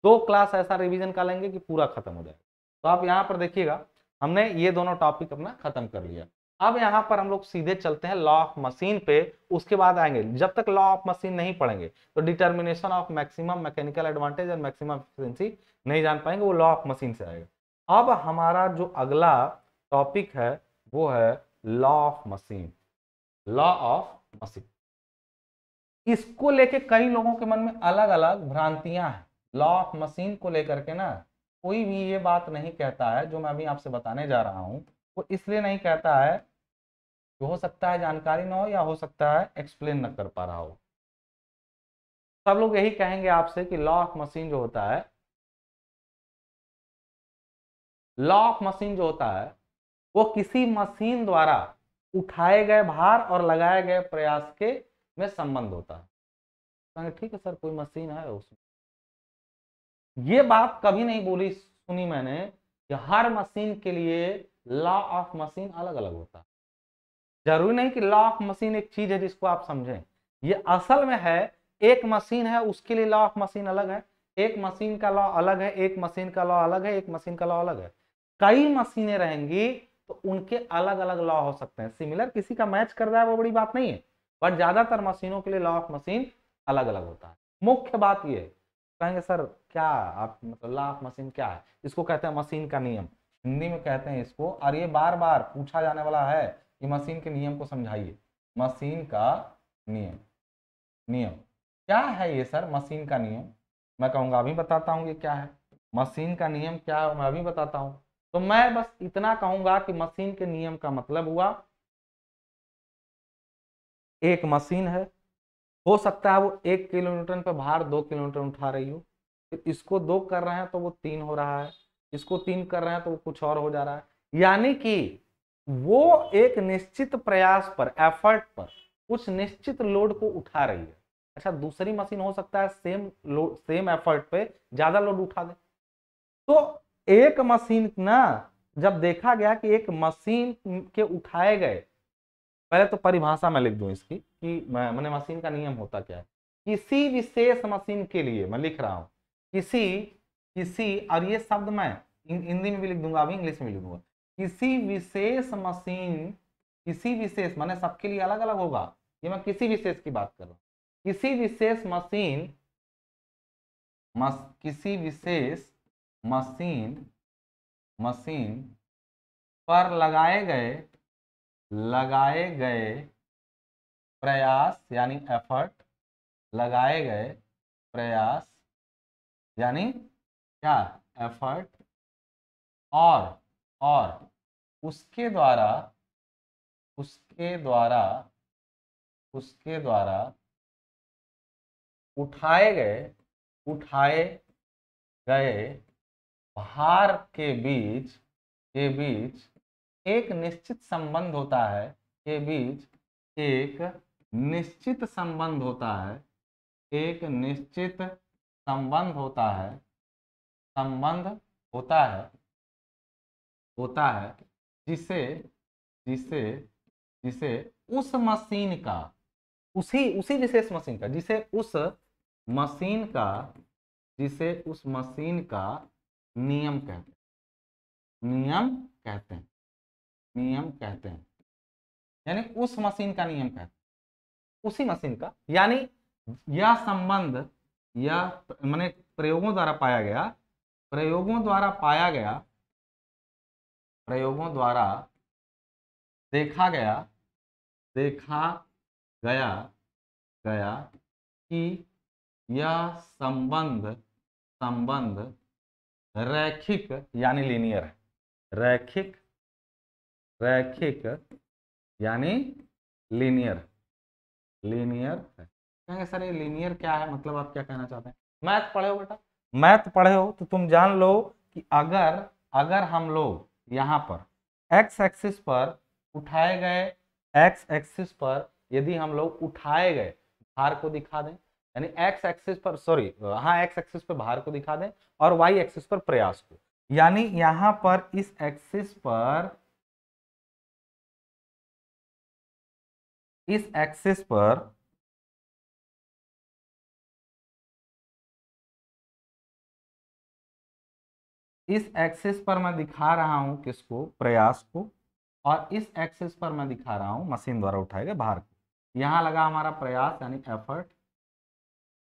दो क्लास ऐसा रिविजन का लेंगे कि पूरा खत्म हो जाएगा तो आप यहाँ पर देखिएगा हमने ये दोनों टॉपिक अपना खत्म कर लिया अब यहाँ पर हम लोग सीधे चलते हैं लॉ ऑफ मशीन पे उसके बाद आएंगे जब तक लॉ ऑफ मशीन नहीं पढ़ेंगे तो determination of maximum mechanical advantage और मैक्सिमम एफिशिएंसी नहीं जान पाएंगे वो लॉ ऑफ मशीन से आएगा अब हमारा जो अगला टॉपिक है वो है law of machine law of machine इसको लेके कई लोगों के मन में अलग अलग भ्रांतियां हैं लॉ ऑफ मशीन को लेकर के ना कोई भी ये बात नहीं कहता है जो मैं अभी आपसे बताने जा रहा हूँ वो इसलिए नहीं कहता है कि हो सकता है जानकारी ना हो या हो सकता है एक्सप्लेन ना कर पा रहा हो सब लोग यही कहेंगे आपसे कि लॉ ऑफ मशीन जो होता है लॉ ऑफ मशीन जो होता है वो किसी मशीन द्वारा उठाए गए भार और लगाए गए प्रयास के में संबंध होता है ठीक है सर कोई मशीन है उसमें ये बात कभी नहीं बोली सुनी मैंने कि हर मशीन के लिए लॉ ऑफ मशीन अलग अलग होता है जरूरी नहीं कि लॉ ऑफ मशीन एक चीज है जिसको आप समझें ये असल में है एक मशीन है उसके लिए लॉ ऑफ मशीन अलग है एक मशीन का लॉ अलग है एक मशीन का लॉ अलग है एक मशीन का लॉ अलग है कई मशीनें रहेंगी तो उनके अलग अलग लॉ हो सकते हैं सिमिलर किसी का मैच कर रहा है वो बड़ी बात नहीं है बट ज्यादातर मशीनों के लिए लॉ ऑफ मशीन अलग अलग होता है मुख्य बात यह है कहेंगे सर क्या आप मतलब लॉ ऑफ मशीन क्या है इसको कहते हैं मशीन का नियम हिंदी में कहते हैं इसको और ये बार बार पूछा जाने वाला है कि मशीन के नियम को समझाइए मशीन का नियम नियम क्या है ये सर मशीन का नियम मैं कहूँगा अभी बताता हूँ ये क्या है मशीन का नियम क्या है मैं अभी बताता हूँ तो मैं बस इतना कहूंगा कि मशीन के नियम का मतलब हुआ एक मशीन है हो सकता है वो एक किलो न्यूटन पर भार दो किलो न्यूटन उठा रही हो फिर तो इसको दो कर रहे हैं तो वो तीन हो रहा है इसको तीन कर रहे हैं तो वो कुछ और हो जा रहा है यानी कि वो एक निश्चित प्रयास पर एफर्ट पर कुछ निश्चित लोड को उठा रही है अच्छा दूसरी मशीन हो सकता है सेम लोड सेम एफर्ट पे ज्यादा लोड उठा दे तो एक मशीन ना जब देखा गया कि एक मशीन के उठाए गए पहले तो परिभाषा में लिख दूं इसकी कि मैंने मशीन का नियम होता क्या है किसी विशेष मशीन के लिए मैं लिख रहा हूँ किसी किसी और ये शब्द मैं हिंदी में भी लिख दूंगा अभी इंग्लिश में लिख दूंगा किसी विशेष मशीन किसी विशेष मैंने सबके लिए अलग अलग होगा ये मैं किसी विशेष की बात कर रहा हूँ किसी विशेष मशीन मस, किसी विशेष मशीन मशीन पर लगाए गए लगाए गए प्रयास यानी एफर्ट लगाए गए प्रयास यानी क्या एफर्ट और और उसके द्वारा उसके द्वारा उसके द्वारा उठाए गए उठाए गए भार के बीच के बीच एक निश्चित संबंध होता है के बीच एक निश्चित संबंध होता है एक निश्चित संबंध होता है संबंध होता है होता है जिसे जिसे जिसे उस मशीन का उसी उसी विशेष मशीन का जिसे उस मशीन का जिसे उस मशीन का नियम कहते हैं नियम कहते हैं नियम कहते हैं यानी उस मशीन का नियम कहते हैं उसी मशीन का यानी यह संबंध यह मैंने प्रयोगों द्वारा पाया गया प्रयोगों द्वारा पाया गया प्रयोगों द्वारा देखा गया देखा गया गया कि यह संबंध संबंध रैखिक यानी लीनियर है रैखिक रैखिक यानी लीनियर लीनियर कहेंगे सर ये लीनियर क्या है मतलब आप क्या कहना चाहते हैं मैथ पढ़े हो बेटा मैथ पढ़े हो तो तुम जान लो कि अगर अगर हम लोग यहाँ पर x एक्सिस पर उठाए गए x एक्सिस पर यदि हम लोग उठाए गए भार को दिखा दें यानी x एक्सिस पर सॉरी हाँ x एक्सिस पर भार को दिखा दें और y एक्सिस पर प्रयास को यानी यहाँ पर इस एक्सिस पर इस एक्सिस पर इस एक्सिस पर मैं दिखा रहा हूं किसको प्रयास को और इस एक्सिस पर मैं दिखा रहा हूं मशीन द्वारा उठाए गए भार को यहाँ लगा हमारा प्रयास यानी एफर्ट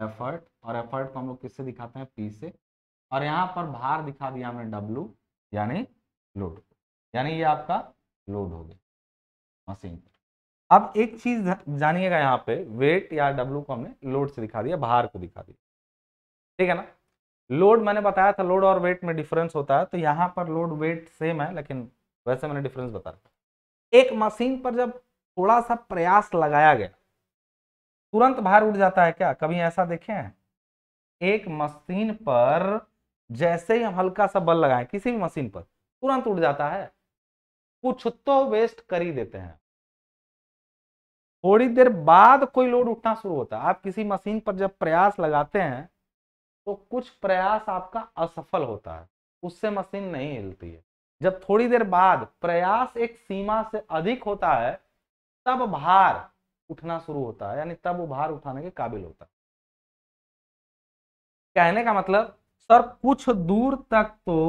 एफर्ट और एफर्ट को हम लोग किससे दिखाते हैं पी से और यहां पर भार दिखा दिया हमने डब्लू यानी लोड यानी ये आपका लोड हो गया मशीन पर अब एक चीज जानिएगा यहाँ पे वेट या डब्लू को हमने लोड से दिखा दिया बाहर को दिखा दिया ठीक है ना लोड मैंने बताया था लोड और वेट में डिफरेंस होता है तो यहाँ पर लोड वेट सेम है लेकिन वैसे मैंने डिफरेंस बता था एक मशीन पर जब थोड़ा सा प्रयास लगाया गया तुरंत बाहर उठ जाता है क्या कभी ऐसा देखे हैं एक मशीन पर जैसे ही हम हल्का सा बल लगाए किसी भी मशीन पर तुरंत उठ जाता है कुछ तो वेस्ट कर ही देते हैं थोड़ी देर बाद कोई लोड उठना शुरू होता है आप किसी मशीन पर जब प्रयास लगाते हैं तो कुछ प्रयास आपका असफल होता है उससे मशीन नहीं हिलती है जब थोड़ी देर बाद प्रयास एक सीमा से अधिक होता है तब भार उठना शुरू होता है यानी तब वो भार उठाने के काबिल होता है कहने का मतलब सर कुछ दूर तक तो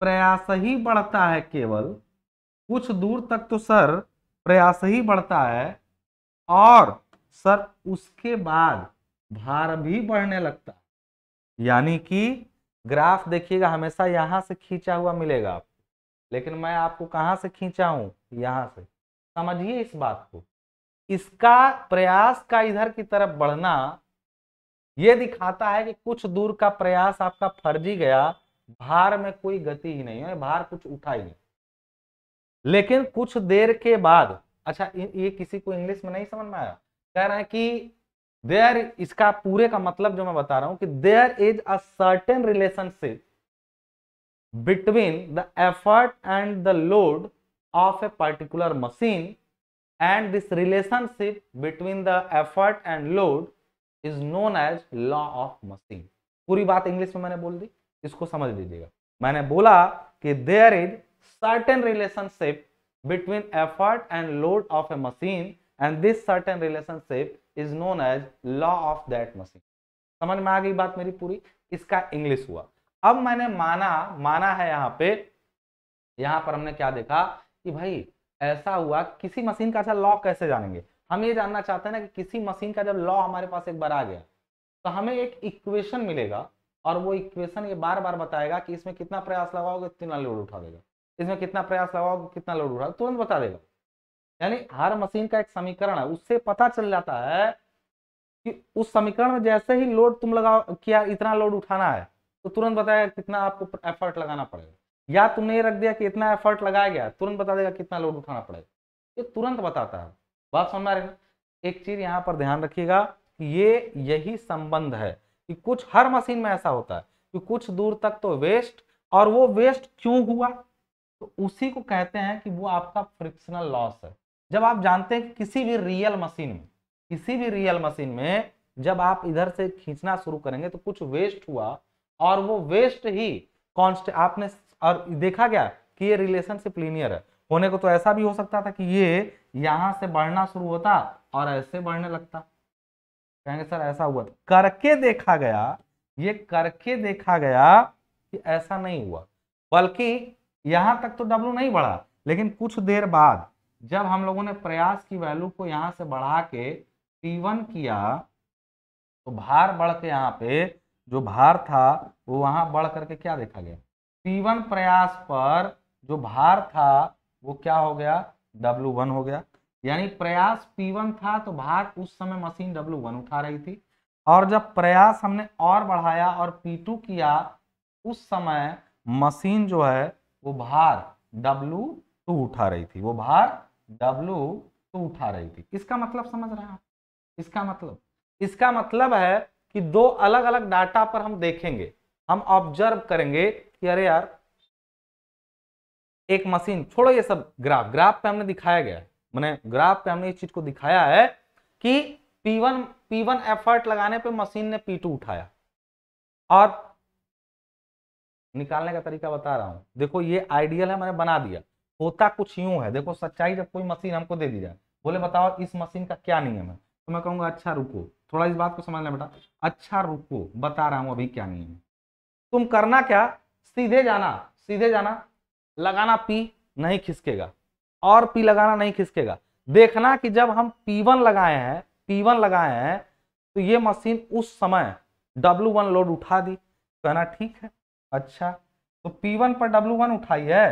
प्रयास ही बढ़ता है केवल कुछ दूर तक तो सर प्रयास ही बढ़ता है और सर उसके बाद भार भी बढ़ने लगता यानी कि ग्राफ देखिएगा हमेशा यहां से खींचा हुआ मिलेगा आपको लेकिन मैं आपको कहां से खींचा हूं यहां से समझिए इस बात को इसका प्रयास का इधर की तरफ बढ़ना ये दिखाता है कि कुछ दूर का प्रयास आपका फर्जी गया भार में कोई गति ही नहीं है भार कुछ उठा ही नहीं लेकिन कुछ देर के बाद अच्छा ये किसी को इंग्लिश में नहीं समझ में आया कह रहे हैं कि देयर इसका पूरे का मतलब जो मैं बता रहा हूं कि there is a certain relationship between the effort and the load of a particular machine and this relationship between the effort and load is known as law of machine पूरी बात इंग्लिश में मैंने बोल दी इसको समझ लीजिएगा मैंने बोला कि there is certain relationship between effort and load of a machine and this certain relationship is known as law of that machine समझ में आ गई बात मेरी पूरी इसका इंग्लिश हुआ अब मैंने माना माना है यहाँ पे यहाँ पर हमने क्या देखा कि भाई ऐसा हुआ किसी मशीन का अच्छा लॉ कैसे जानेंगे हम ये जानना चाहते हैं ना कि किसी मशीन का जब लॉ हमारे पास एक बार आ गया तो हमें एक इक्वेशन मिलेगा और वो इक्वेशन ये बार बार बताएगा कि इसमें कितना प्रयास लगाओगे कितना लोड उठा देगा इसमें कितना प्रयास लगाओगे कितना लोड उठा तुरंत बता देगा यानी हर मशीन का एक समीकरण है उससे पता चल जाता है कि उस समीकरण में जैसे ही लोड तुम लगाओ किया इतना लोड उठाना है तो तुरंत बताएगा कितना आपको एफर्ट लगाना पड़ेगा या तुमने ये रख दिया कि इतना एफर्ट लगाया गया तुरंत बता देगा कितना लोड उठाना पड़ेगा ये तुरंत बताता है बात समझ में ना एक चीज यहाँ पर ध्यान रखिएगा ये यही संबंध है कि कुछ हर मशीन में ऐसा होता है कि कुछ दूर तक तो वेस्ट और वो वेस्ट क्यों हुआ तो उसी को कहते हैं कि वो आपका फ्रिक्शनल लॉस है जब आप जानते हैं कि किसी भी रियल मशीन में किसी भी रियल मशीन में जब आप इधर से खींचना शुरू करेंगे तो कुछ वेस्ट हुआ और वो वेस्ट ही कॉन्स्ट आपने और देखा गया कि ये रिलेशनशिप लीनियर है होने को तो ऐसा भी हो सकता था कि ये यहां से बढ़ना शुरू होता और ऐसे बढ़ने लगता कहेंगे सर ऐसा हुआ करके देखा गया ये करके देखा गया कि ऐसा नहीं हुआ बल्कि यहाँ तक तो डब्लू नहीं बढ़ा लेकिन कुछ देर बाद जब हम लोगों ने प्रयास की वैल्यू को यहाँ से बढ़ा के T1 किया तो भार बढ़ के यहाँ पे जो भार था वो वहाँ बढ़ करके क्या देखा गया P1 प्रयास पर जो भार था वो क्या हो गया W1 हो गया यानी प्रयास P1 था तो भार उस समय मशीन W1 उठा रही थी और जब प्रयास हमने और बढ़ाया और P2 किया उस समय मशीन जो है वो भार W2 तो उठा रही थी वो भार W2 तो उठा रही थी इसका मतलब समझ रहे हैं आप इसका मतलब इसका मतलब है कि दो अलग अलग डाटा पर हम देखेंगे हम ऑब्जर्व करेंगे कि अरे यार एक मशीन छोड़ो ये सब ग्राफ ग्राफ पे हमने दिखाया गया मैंने ग्राफ पे हमने इस चीज को दिखाया है कि P1 P1 एफर्ट लगाने पे मशीन ने P2 उठाया और निकालने का तरीका बता रहा हूँ देखो ये आइडियल है मैंने बना दिया होता कुछ यूं है देखो सच्चाई जब कोई मशीन हमको दे दी जाए बोले बताओ इस मशीन का क्या नियम है तो मैं कहूंगा अच्छा रुको थोड़ा इस बात को समझना बेटा अच्छा रुको बता रहा हूँ अभी क्या नियम है तुम करना क्या सीधे जाना सीधे जाना लगाना पी नहीं खिसकेगा और पी लगाना नहीं खिसकेगा देखना कि जब हम पीवन लगाए हैं पीवन लगाए हैं तो ये मशीन उस समय वन लोड उठा दी कहना ठीक है अच्छा तो P1 पर W1 उठाई है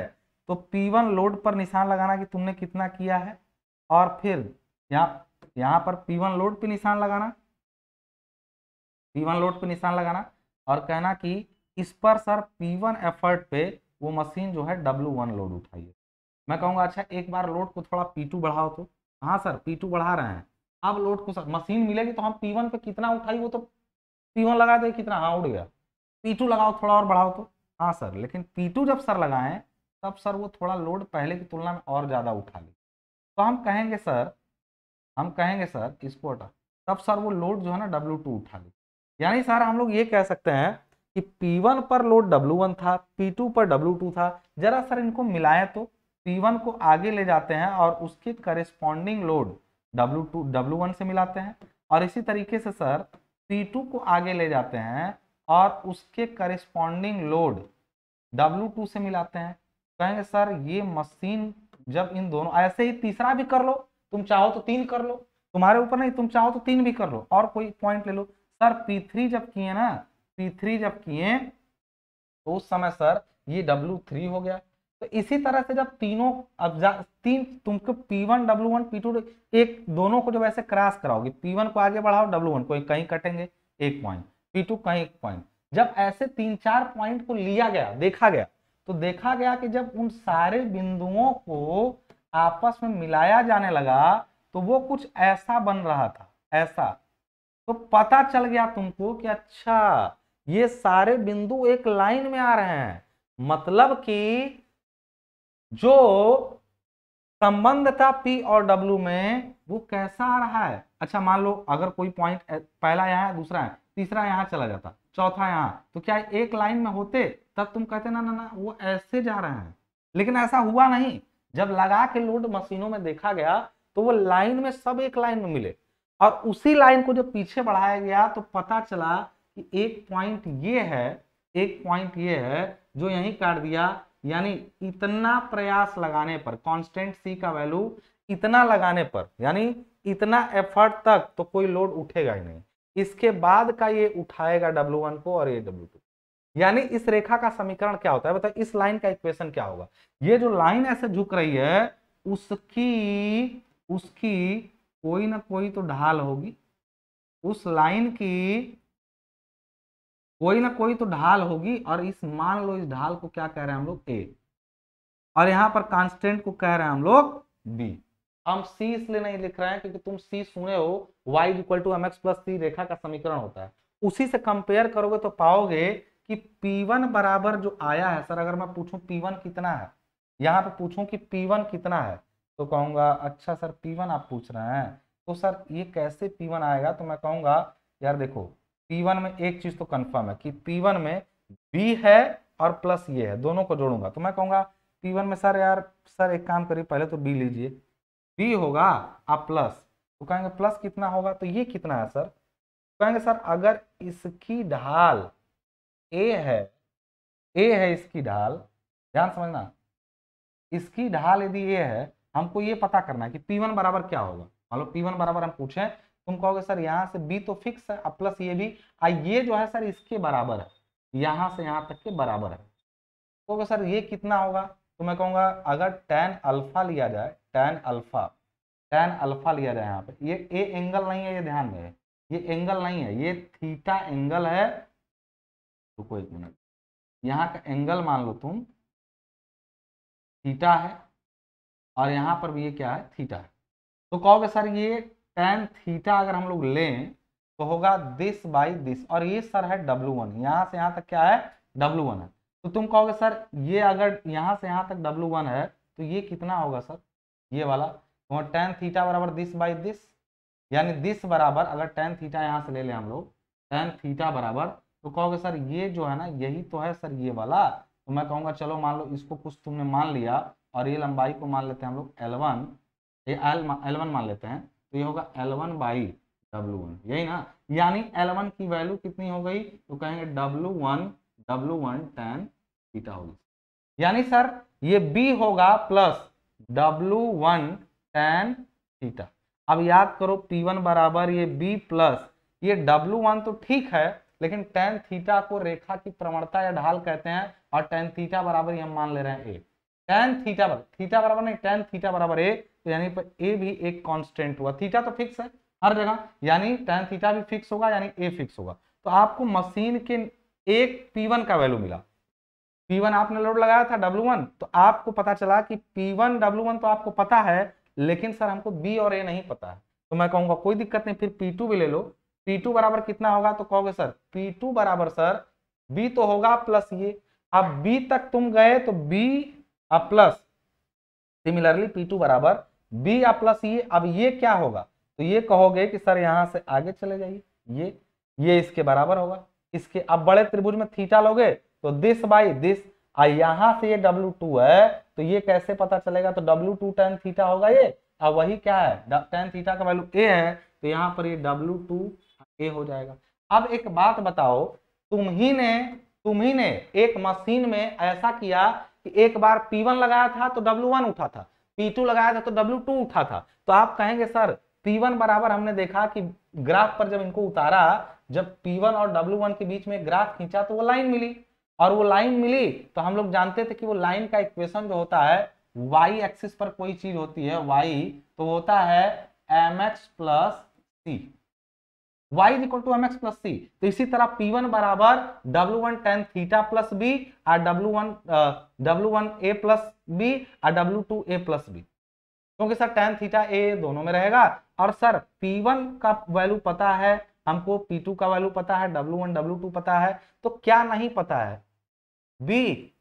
तो P1 लोड पर निशान लगाना कि तुमने कितना किया है और फिर यहाँ यहाँ पर P1 लोड पे निशान लगाना P1 लोड पे निशान लगाना और कहना कि इस पर सर P1 एफर्ट पे वो मशीन जो है W1 लोड उठाई है मैं कहूँगा अच्छा एक बार लोड को थोड़ा P2 बढ़ाओ तो हाँ सर P2 बढ़ा रहे हैं अब लोड को सर मशीन मिलेगी तो हम पी पे कितना उठाई वो तो पी लगा दे कितना हाँ उड़ गया पी टू लगाओ थोड़ा और बढ़ाओ तो हाँ सर लेकिन पी टू जब सर लगाएं तब सर वो थोड़ा लोड पहले की तुलना में और ज़्यादा उठा ली तो हम कहेंगे सर हम कहेंगे सर इसको हटा तब सर वो लोड जो है ना डब्ल्यू टू उठा ली यानी सर हम लोग ये कह सकते हैं कि P1 पर लोड W1 था P2 पर W2 था जरा सर इनको मिलाएं तो P1 को आगे ले जाते हैं और उसके करेस्पॉन्डिंग लोड W2 W1 से मिलाते हैं और इसी तरीके से सर P2 को आगे ले जाते हैं और उसके करिस्पॉन्डिंग लोड W2 से मिलाते हैं कहेंगे सर ये मशीन जब इन दोनों ऐसे ही तीसरा भी कर लो तुम चाहो तो तीन कर लो तुम्हारे ऊपर नहीं तुम चाहो तो तीन भी कर लो और कोई पॉइंट ले लो सर P3 जब किए ना P3 जब किए तो उस समय सर ये W3 हो गया तो इसी तरह से जब तीनों अब तीन तुमको P1 W1 P2 एक दोनों को जब ऐसे क्रॉस कराओगे P1 को आगे बढ़ाओ W1 को कहीं कटेंगे एक पॉइंट टू का एक पॉइंट जब ऐसे तीन चार पॉइंट को लिया गया देखा गया तो देखा गया कि जब उन सारे बिंदुओं को आपस में मिलाया जाने लगा तो वो कुछ ऐसा बन रहा था ऐसा तो पता चल गया तुमको कि अच्छा ये सारे बिंदु एक लाइन में आ रहे हैं मतलब कि जो संबंध था P और W में वो कैसा आ रहा है अच्छा मान लो अगर कोई पॉइंट पहला यहाँ है दूसरा है तीसरा यहाँ चला जाता चौथा यहाँ तो क्या एक लाइन में होते तब तुम कहते ना ना ना वो ऐसे जा रहे हैं लेकिन ऐसा हुआ नहीं जब लगा के लोड मशीनों में देखा गया तो वो लाइन में सब एक लाइन में मिले और उसी लाइन को जब पीछे बढ़ाया गया तो पता चला कि एक पॉइंट ये है एक पॉइंट ये है जो यही काट दिया यानी इतना प्रयास लगाने पर कांस्टेंट सी का वैल्यू इतना लगाने पर यानी इतना एफर्ट तक तो कोई लोड उठेगा ही नहीं इसके बाद का ये उठाएगा W1 को और ये W2 यानी इस रेखा का समीकरण क्या होता है बताओ इस लाइन का इक्वेशन क्या होगा ये जो लाइन ऐसे झुक रही है उसकी उसकी कोई ना कोई तो ढाल होगी उस लाइन की कोई ना कोई तो ढाल होगी और इस मान लो इस ढाल को क्या कह रहे हैं हम लोग ए और यहां पर कांस्टेंट को कह रहे हैं हम लोग बी हम सी इसलिए नहीं लिख रहे हैं क्योंकि तुम सी सुने हो Y equal to M X plus C रेखा का समीकरण होता है उसी से कंपेयर करोगे तो पाओगे कि P1 बराबर जो आया है सर अगर मैं पूछूं P1 कितना है यहाँ पे पूछूं कि P1 कितना है तो कहूँगा अच्छा सर P1 आप पूछ रहे हैं तो सर ये कैसे P1 आएगा तो मैं कहूंगा यार देखो P1 में एक चीज़ तो कन्फर्म है कि P1 में B है और प्लस ये है दोनों को जोड़ूंगा तो मैं कहूंगा P1 में सर यार सर एक काम करिए पहले तो B लीजिए बी होगा आप प्लस तो कहेंगे प्लस कितना होगा तो ये कितना है सर तो कहेंगे सर अगर इसकी ढाल ए है ए है इसकी ढाल ध्यान समझना इसकी ढाल यदि ए है हमको ये पता करना है कि पी वन बराबर क्या होगा मान लो पी वन बराबर हम पूछे तुम कहोगे सर यहाँ से बी तो फिक्स है अब प्लस ये भी आ ये जो है सर इसके बराबर है यहाँ से यहाँ तक के बराबर है कहोगे सर ये कितना होगा तो मैं कहूँगा अगर टेन अल्फ़ा लिया जाए टेन अल्फ़ा टेन अल्फ़ा लिया जाए यहाँ पे ये ए एंगल नहीं है ये ध्यान में ये एंगल नहीं है ये थीटा एंगल है रुको एक मिनट यहाँ का एंगल मान लो तुम थीटा है और यहाँ पर भी ये क्या है थीटा है तो कहोगे सर ये टेन थीटा अगर हम लोग लें तो होगा दिस बाई दिस और ये सर है डब्लू वन यहाँ से यहाँ तक क्या है वन है तो तुम कहोगे सर ये अगर यहाँ से यहाँ तक डब्लू वन है तो ये कितना होगा सर ये वाला तो टेन थीटा बराबर दिस बाई दिस यानी दिस बराबर अगर टेन थीटा यहाँ से ले लें हम लोग टेन थीटा बराबर तो कहोगे सर ये जो है ना यही तो है सर ये वाला तो मैं कहूँगा चलो मान लो इसको कुछ तुमने मान लिया और ये लंबाई को मान लेते हैं हम लोग एल वन ये एल एल वन मान लेते हैं तो ये होगा L one by W one यही ना यानी एल वन की वैल्यू कितनी हो गई तो कहेंगे W one W one tan theta होगी यानी सर ये b होगा plus w1 one tan theta अब याद करो p1 बराबर ये b प्लस ये w1 तो ठीक है लेकिन टेन थीटा को रेखा की प्रवणता या ढाल कहते हैं और टेन थीटा बराबर ये हम मान ले रहे हैं a टेन थीटा बराबर थीटा बराबर नहीं टेन थीटा बराबर a तो यानी पर a भी एक कांस्टेंट हुआ थीटा तो फिक्स है हर जगह यानी टेन थीटा भी फिक्स होगा यानी a फिक्स होगा तो आपको मशीन के एक P1 का वैल्यू मिला P1 आपने लोड लगाया था W1 तो आपको पता चला कि P1 W1 तो आपको पता है लेकिन सर हमको B और A नहीं पता है तो मैं कहूंगा कोई दिक्कत नहीं फिर P2 भी ले लो P2 बराबर कितना होगा तो कहोगे सर P2 बराबर सर B तो होगा प्लस ये अब B तक तुम गए तो B अब प्लस सिमिलरली P2 बराबर B अब प्लस ये अब ये क्या होगा तो ये कहोगे कि सर यहां से आगे चले जाइए ये ये इसके बराबर होगा इसके अब बड़े त्रिभुज में थीटा लोगे तो दिस बाई दिस यहां से ये डब्ल्यू टू है तो ये कैसे पता चलेगा तो डब्ल्यू टू टेन थीटा होगा ये अब वही क्या है टेन थीटा का वैल्यू ए है तो यहाँ पर ये डब्ल्यू टू ए हो जाएगा अब एक बात बताओ तुम ही ने तुम ही ने एक मशीन में ऐसा किया कि एक बार P1 लगाया था तो W1 उठा था P2 लगाया था तो W2 उठा था तो आप कहेंगे सर P1 बराबर हमने देखा कि ग्राफ पर जब इनको उतारा जब P1 और W1 के बीच में ग्राफ खींचा तो वो लाइन मिली और वो लाइन मिली तो हम लोग जानते थे कि वो लाइन का इक्वेशन जो होता है y एक्सिस पर कोई चीज होती है y तो होता है M X plus C Y is equal to M X plus C तो इसी तरह पी वन बराबर W1 tan tan theta plus B और W1 one W one A plus B और W two A plus B क्योंकि sir tan theta A दोनों में रहेगा और सर पी वन का वैल्यू पता है हमको P2 का वैल्यू पता है W1 W2 पता है तो क्या नहीं पता है B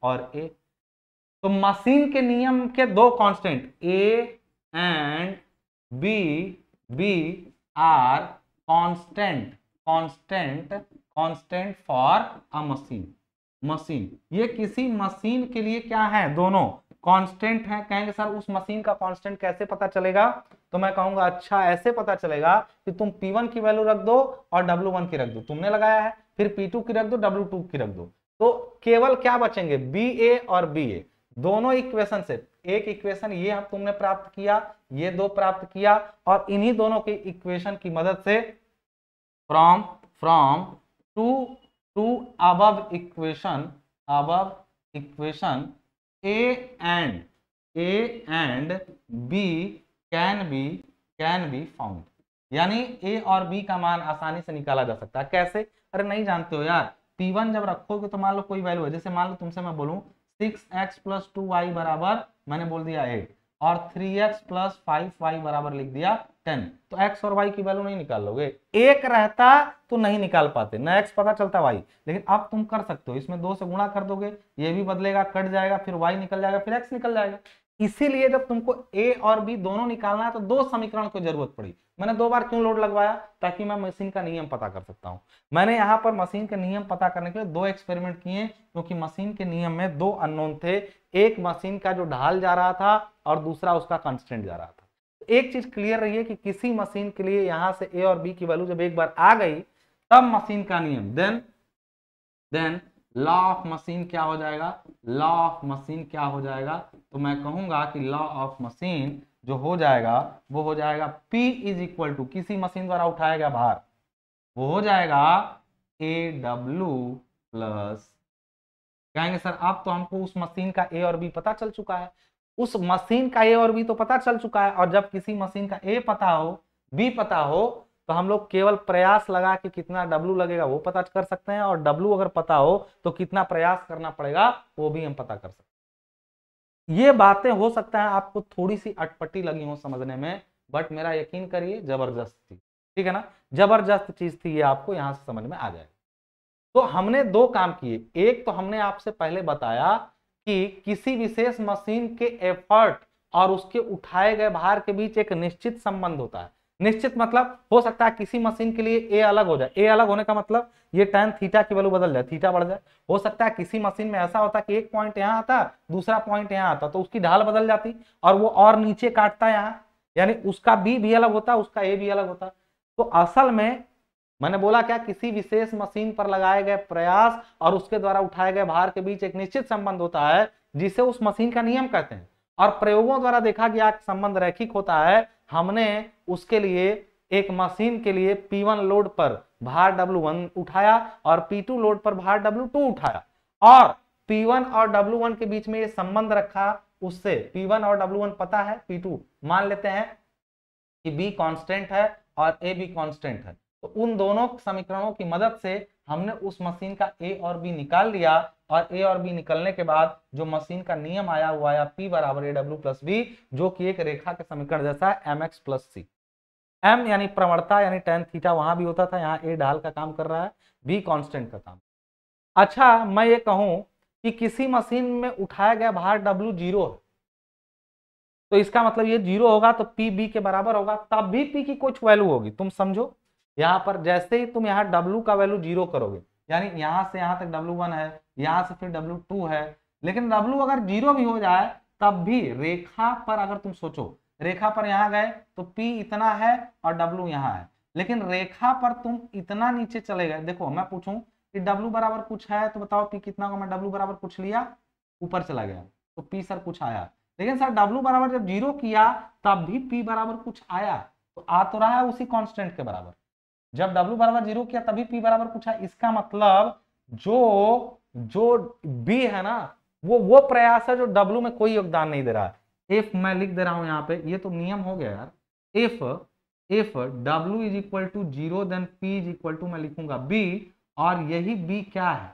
और A तो मशीन के नियम के दो constant A and B B are constant constant constant for a machine machine ये किसी मशीन के लिए क्या है दोनों कांस्टेंट है कहेंगे सर उस मशीन का कांस्टेंट कैसे पता चलेगा तो मैं कहूंगा अच्छा ऐसे पता चलेगा कि तुम P1 की वैल्यू रख दो और W1 की रख दो तुमने लगाया है फिर P2 की रख दो W2 की रख दो तो केवल क्या बचेंगे बी ए और बी ए दोनों इक्वेशन से एक इक्वेशन ये हम तुमने प्राप्त किया ये दो प्राप्त किया और इन्हीं दोनों के इक्वेशन की मदद से फ्रॉम फ्रॉम टू टू अब इक्वेशन अब equation A and A and B can be can be found यानी ए और बी का मान आसानी से निकाला जा सकता है कैसे अरे नहीं जानते हो यार P1 जब रखोगे तो मान लो कोई वैल्यू है जैसे मान लो तुमसे मैं बोलूँ six X plus two Y बराबर मैंने बोल दिया एट और three X plus five Y बराबर लिख दिया टेन तो एक्स और वाई की वैल्यू नहीं निकाल लोगे एक रहता तो नहीं निकाल पाते ना एक्स पता चलता वाई लेकिन अब तुम कर सकते हो इसमें दो से गुणा कर दोगे ये भी बदलेगा कट जाएगा फिर वाई निकल जाएगा फिर एक्स निकल जाएगा इसीलिए जब तुमको ए और बी दोनों निकालना है तो दो समीकरण की जरूरत पड़ी मैंने दो बार क्यों लोड लगवाया ताकि मैं मशीन का नियम पता कर सकता हूं मैंने यहां पर मशीन के नियम पता करने के लिए दो एक्सपेरिमेंट किए क्योंकि तो मशीन के नियम में दो अननोन थे एक मशीन का जो ढाल जा रहा था और दूसरा उसका कंस्टेंट जा रहा था एक चीज क्लियर रही है कि, कि किसी मशीन के लिए यहां से ए और बी की वैल्यू जब एक बार आ गई तब मशीन का नियम then then law of machine क्या हो जाएगा लॉ ऑफ मशीन क्या हो जाएगा तो मैं कहूंगा कि लॉ ऑफ मशीन जो हो जाएगा वो हो जाएगा P इज इक्वल टू किसी मशीन द्वारा उठाया गया भार वो हो जाएगा ए डब्ल्यू प्लस कहेंगे सर आप तो हमको उस मशीन का ए और बी पता चल चुका है उस मशीन का ए और बी तो पता चल चुका है और जब किसी मशीन का ए पता हो बी पता हो तो हम लोग केवल प्रयास लगा के कितना डब्लू लगेगा वो पता कर सकते हैं और डब्लू अगर पता हो तो कितना प्रयास करना पड़ेगा वो भी हम पता कर सकते हैं ये बातें हो सकता है आपको थोड़ी सी अटपटी लगी हो समझने में बट मेरा यकीन करिए जबरदस्त थी ठीक है ना जबरदस्त चीज थी ये आपको यहां से समझ में आ जाए तो हमने दो काम किए एक तो हमने आपसे पहले बताया कि किसी विशेष मशीन के एफर्ट और उसके उठाए गए भार के बीच एक निश्चित संबंध होता है निश्चित मतलब हो सकता है किसी मशीन के लिए ए अलग हो जाए ए अलग होने का मतलब ये टेन थीटा की वैल्यू बदल जाए थीटा बढ़ जाए हो सकता है किसी मशीन में ऐसा होता कि एक पॉइंट यहाँ आता दूसरा पॉइंट यहाँ आता तो उसकी ढाल बदल जाती और वो और नीचे काटता यहाँ यानी उसका बी भी अलग होता उसका ए भी अलग होता तो असल में मैंने बोला क्या किसी विशेष मशीन पर लगाए गए प्रयास और उसके द्वारा उठाए गए भार के बीच एक निश्चित संबंध होता है जिसे उस मशीन का नियम कहते हैं और प्रयोगों द्वारा देखा गया संबंध रैखिक होता है हमने उसके लिए एक मशीन के लिए P1 लोड पर भार W1 उठाया और P2 लोड पर भार W2 उठाया और P1 और W1 के बीच में ये संबंध रखा उससे P1 और W1 पता है P2 मान लेते हैं कि B कांस्टेंट है और A भी कांस्टेंट है तो उन दोनों समीकरणों की मदद से हमने उस मशीन का ए और बी निकाल लिया और ए और बी निकलने के बाद जो मशीन का नियम आया हुआ है पी बराबर ए डब्ल्यू प्लस बी जो कि एक रेखा के समीकरण जैसा है M X plus C M यानी प्रवणता यानी टेन थीटा वहां भी होता था यहाँ ए ढाल का काम कर रहा है बी कांस्टेंट का काम अच्छा मैं ये कहूं कि किसी मशीन में उठाया गया भार डब्ल्यू जीरो है तो इसका मतलब ये जीरो होगा तो पी बी के बराबर होगा तब भी पी की कुछ वैल्यू होगी तुम समझो यहाँ पर जैसे ही तुम यहाँ W का वैल्यू जीरो करोगे यानी यहाँ से यहाँ तक W1 है यहाँ से फिर W2 है लेकिन W अगर जीरो भी हो जाए तब भी रेखा पर अगर तुम सोचो रेखा पर यहाँ गए तो P इतना है और W यहाँ है लेकिन रेखा पर तुम इतना नीचे चले गए देखो मैं पूछूं कि W बराबर कुछ है तो बताओ P कितना मैं W बराबर कुछ लिया ऊपर चला गया तो P सर कुछ आया लेकिन सर W बराबर जब जीरो किया तब भी P बराबर कुछ आया तो आ तो रहा है उसी कांस्टेंट के बराबर जब W बराबर जीरो किया तभी P बराबर पूछा इसका मतलब जो जो B है ना वो वो प्रयास है जो W में कोई योगदान नहीं दे रहा है इफ मैं लिख दे रहा हूं यहाँ पे ये तो नियम हो गया यार if if W is equal to zero then P is equal to मैं लिखूंगा B और यही B क्या है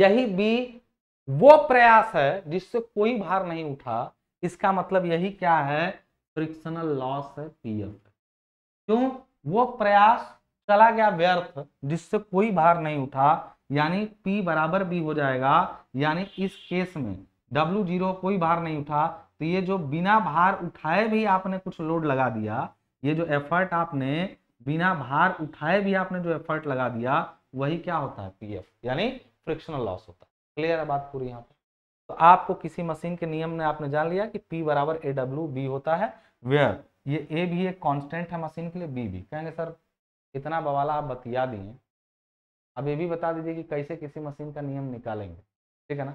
यही B वो प्रयास है जिससे कोई भार नहीं उठा इसका मतलब यही क्या है फ्रिक्शनल लॉस है पी एफ क्यों वो प्रयास चला गया व्यर्थ जिससे कोई भार नहीं उठा यानी P बराबर B हो जाएगा यानी इस केस में W0 जीरो कोई भार नहीं उठा तो ये जो बिना भार उठाए भी आपने कुछ लोड लगा दिया ये जो एफर्ट आपने बिना भार उठाए भी आपने जो एफर्ट लगा दिया वही क्या होता है पी यानी फ्रिक्शनल लॉस होता है क्लियर है बात पूरी यहाँ पर तो आपको किसी मशीन के नियम ने आपने जान लिया कि पी बराबर ए डब्ल्यू बी होता है व्यर्थ ये ए भी एक कांस्टेंट है मशीन के लिए बी भी कहेंगे सर इतना बवाला आप बतिया दिए अब ये भी बता दीजिए कि कैसे किसी मशीन का नियम निकालेंगे ठीक है ना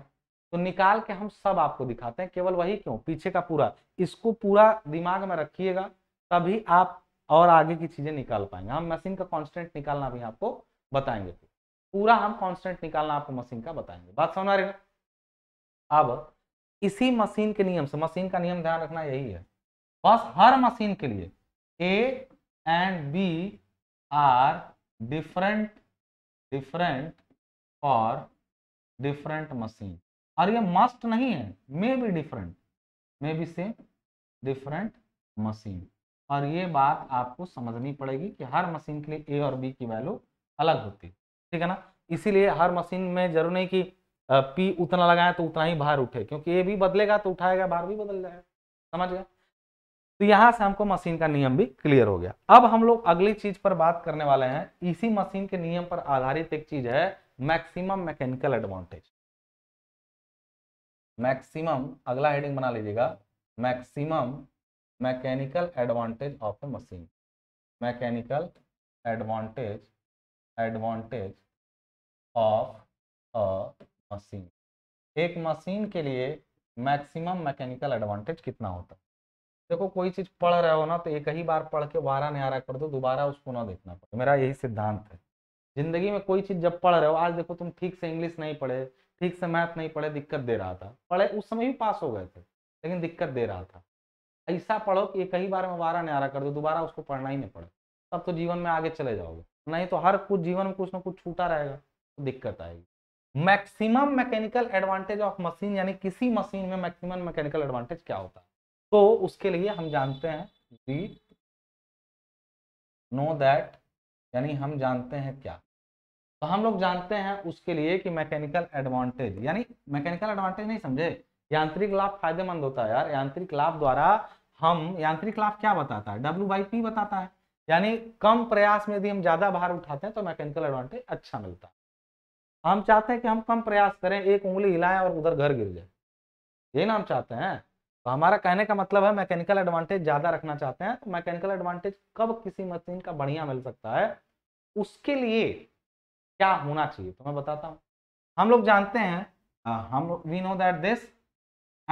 तो निकाल के हम सब आपको दिखाते हैं केवल वही क्यों पीछे का पूरा इसको पूरा दिमाग में रखिएगा तभी आप और आगे की चीजें निकाल पाएंगे हम मशीन का कॉन्स्टेंट निकालना भी आपको बताएंगे पूरा हम कॉन्स्टेंट निकालना आपको मशीन का बताएंगे बात समझ आ रही अब इसी मशीन के नियम से मशीन का नियम ध्यान रखना यही है बस हर मशीन के लिए A and B are different different for different machine और ये मस्ट नहीं है may be different may be same different machine और ये बात आपको समझनी पड़ेगी कि हर मशीन के लिए ए और बी की वैल्यू अलग होती है ठीक है ना इसीलिए हर मशीन में जरूर नहीं कि पी उतना लगाए तो उतना ही भार उठे क्योंकि ए भी बदलेगा तो उठाएगा भार भी बदल जाएगा समझ गया तो यहां से हमको मशीन का नियम भी क्लियर हो गया अब हम लोग अगली चीज पर बात करने वाले हैं इसी मशीन के नियम पर आधारित एक चीज है मैक्सिमम मैकेनिकल एडवांटेज मैक्सिमम अगला हेडिंग बना लीजिएगा maximum mechanical advantage of a machine mechanical advantage advantage of a machine एक मशीन के लिए मैक्सिमम मैकेनिकल एडवांटेज कितना होता है देखो कोई चीज पढ़ रहे हो ना तो एक ही बार पढ़ के वारा न्यारा कर दो दोबारा उसको ना देखना पड़े मेरा यही सिद्धांत है जिंदगी में कोई चीज जब पढ़ रहे हो आज देखो तुम ठीक से इंग्लिश नहीं पढ़े ठीक से मैथ नहीं पढ़े दिक्कत दे रहा था पढ़े उस समय भी पास हो गए थे लेकिन दिक्कत दे रहा था ऐसा पढ़ो कि एक ही बार में वारा न्यारा कर दो दोबारा उसको पढ़ना ही नहीं पड़े तब तो जीवन में आगे चले जाओगे नहीं तो हर कुछ जीवन में कुछ ना कुछ छूटा रहेगा तो दिक्कत आएगी maximum mechanical advantage of machine यानी किसी मशीन में मैक्सिमम मैकेनिकल एडवांटेज क्या होता है तो उसके लिए हम जानते हैं वी नो दैट यानी हम जानते हैं क्या तो हम लोग जानते हैं उसके लिए कि मैकेनिकल एडवांटेज यानी मैकेनिकल एडवांटेज नहीं समझे यांत्रिक लाभ फायदेमंद होता है यार यांत्रिक लाभ द्वारा हम यांत्रिक लाभ क्या बताता है डब्ल्यू बाई पी बताता है यानी कम प्रयास में यदि हम ज्यादा भार उठाते हैं तो मैकेनिकल एडवांटेज अच्छा मिलता है हम चाहते हैं कि हम कम प्रयास करें एक उंगली हिलाएं और उधर घर गिर जाए यही ना हम चाहते हैं तो हमारा कहने का मतलब है मैकेनिकल एडवांटेज ज़्यादा रखना चाहते हैं तो मैकेनिकल एडवांटेज कब किसी मशीन का बढ़िया मिल सकता है उसके लिए क्या होना चाहिए तो मैं बताता हूँ हम लोग जानते हैं आ, हाँ, हम we know that this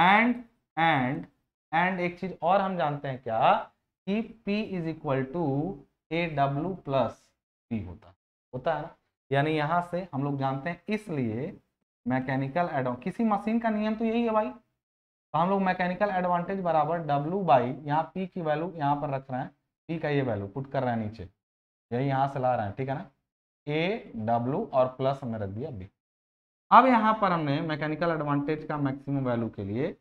and and and एक चीज और हम जानते हैं क्या कि P is equal to A W plus P होता होता है ना यानी यहां से हम लोग जानते हैं इसलिए मैकेनिकल एडो किसी मशीन का नियम तो यही है भाई तो हम लोग मैकेनिकल एडवांटेज बराबर डब्ल्यू बाई यहाँ पी की वैल्यू यहाँ पर रख रहे हैं पी का ये वैल्यू पुट कर रहे हैं नीचे यही यहाँ से ला रहे हैं ठीक है ना ए डब्ल्यू और प्लस हमने रख दिया बी अब यहाँ पर हमने मैकेनिकल एडवांटेज का मैक्सिमम वैल्यू के लिए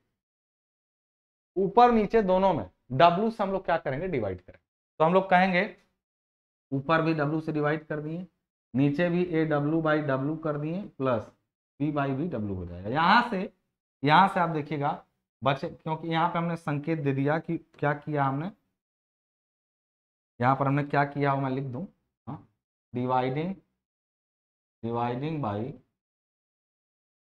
ऊपर नीचे दोनों में डब्ल्यू से हम लोग क्या करेंगे डिवाइड करेंगे तो हम लोग कहेंगे ऊपर भी डब्ल्यू से डिवाइड कर दिए नीचे भी ए डब्ल्यू बाई डब्ल्यू कर दिए plus B by B W हो जाएगा यहाँ से यहाँ से आप देखिएगा बचे क्योंकि यहाँ पे हमने संकेत दे दिया कि क्या किया हमने यहाँ पर हमने क्या किया वो मैं लिख दूँ हाँ, डिवाइडिंग डिवाइडिंग बाई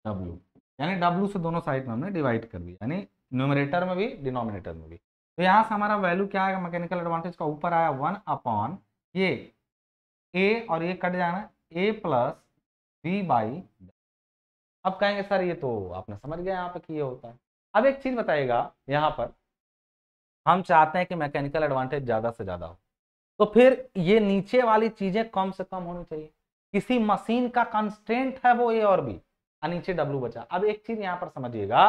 डब्ल्यू यानी डब्ल्यू से दोनों साइड में हमने डिवाइड कर दिया यानी न्यूमरेटर में भी डिनोमिनेटर में भी तो यहाँ से हमारा वैल्यू क्या आएगा मैकेनिकल एडवांटेज का ऊपर आया वन अपॉन ये ए और ये कट जाना ए प्लस बी बाई अब कहेंगे सर ये तो आपने समझ गया यहाँ पे कि ये होता है अब एक चीज़ बताइएगा यहाँ पर हम चाहते हैं कि मैकेनिकल एडवांटेज ज़्यादा से ज़्यादा हो तो फिर ये नीचे वाली चीज़ें कम से कम होनी चाहिए किसी मशीन का कंस्टेंट है वो ए और बी और नीचे डब्ल्यू बचा अब एक चीज़ यहां पर समझिएगा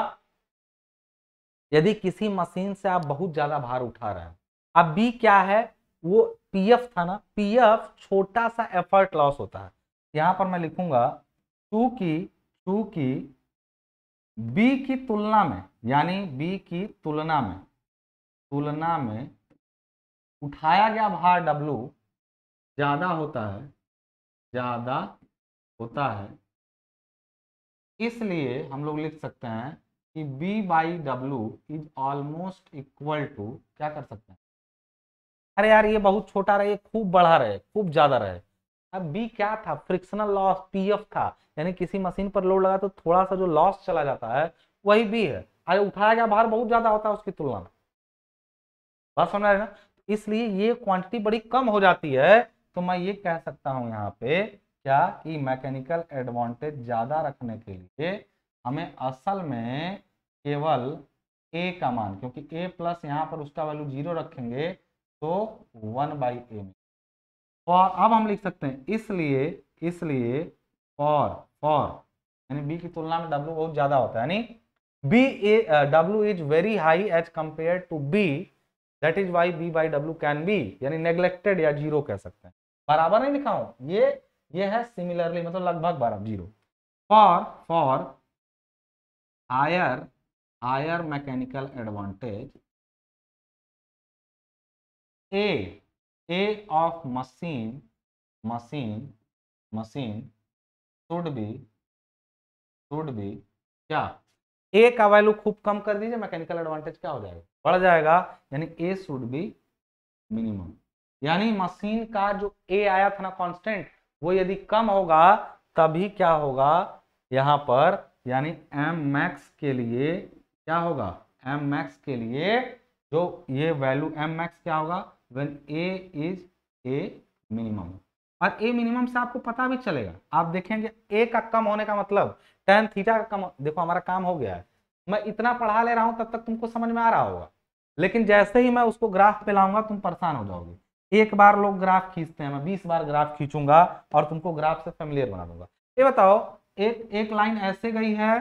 यदि किसी मशीन से आप बहुत ज़्यादा भार उठा रहे हैं अब बी क्या है वो पीएफ था ना पीएफ छोटा सा एफर्ट लॉस होता है यहां पर मैं लिखूंगा चूंकि चूंकि बी की तुलना में यानी बी की तुलना में तुलना में उठाया गया भार डब्लू ज़्यादा होता है ज़्यादा होता है इसलिए हम लोग लिख सकते हैं कि B by W is almost equal to क्या कर सकते हैं अरे यार ये बहुत छोटा रहे खूब बड़ा रहे खूब ज़्यादा रहे अब बी क्या था फ्रिक्शनल लॉस पी एफ था यानी किसी मशीन पर लोड लगा तो थोड़ा सा जो लॉस चला जाता है वही बी है अरे उठाया गया भार बहुत ज्यादा होता है उसकी तुलना में बस समझ रहे ना तो इसलिए ये क्वांटिटी बड़ी कम हो जाती है तो मैं ये कह सकता हूँ यहाँ पे क्या कि मैकेनिकल एडवांटेज ज्यादा रखने के लिए हमें असल में केवल ए का मान क्योंकि ए प्लस यहाँ पर उसका वैल्यू जीरो रखेंगे तो वन बाई ए में और अब हम लिख सकते हैं इसलिए इसलिए फॉर फॉर यानी बी की तुलना में डब्ल्यू बहुत ज्यादा होता है यानी B A W is very high as compare to B that is why B by W can be यानी नेग्लेक्टेड या जीरो कह सकते हैं बराबर नहीं लिखा हूं ये ये है सिमिलरली मतलब लगभग बराबर zero for for higher higher mechanical advantage A A of machine machine machine should be should be क्या ए का वैल्यू खूब कम कर दीजिए मैकेनिकल एडवांटेज क्या हो जाएगा बढ़ जाएगा यानी ए शुड बी मिनिमम यानी मशीन का जो ए आया था ना कांस्टेंट वो यदि कम होगा तभी क्या होगा यहां पर यानी एम मैक्स के लिए क्या होगा एम मैक्स के लिए जो ये वैल्यू एम मैक्स क्या होगा when A is A minimum और ए मिनिमम से आपको पता भी चलेगा आप देखेंगे ए का कम होने का मतलब टेन थीटा का कम देखो हमारा काम हो गया है मैं इतना पढ़ा ले रहा हूँ तब तक तुमको समझ में आ रहा होगा लेकिन जैसे ही मैं उसको ग्राफ पे लाऊंगा तुम परेशान हो जाओगे एक बार लोग ग्राफ खींचते हैं मैं बीस बार ग्राफ खींचूंगा और तुमको ग्राफ से फेमिलियर बना दूंगा ये बताओ एक एक लाइन ऐसे गई है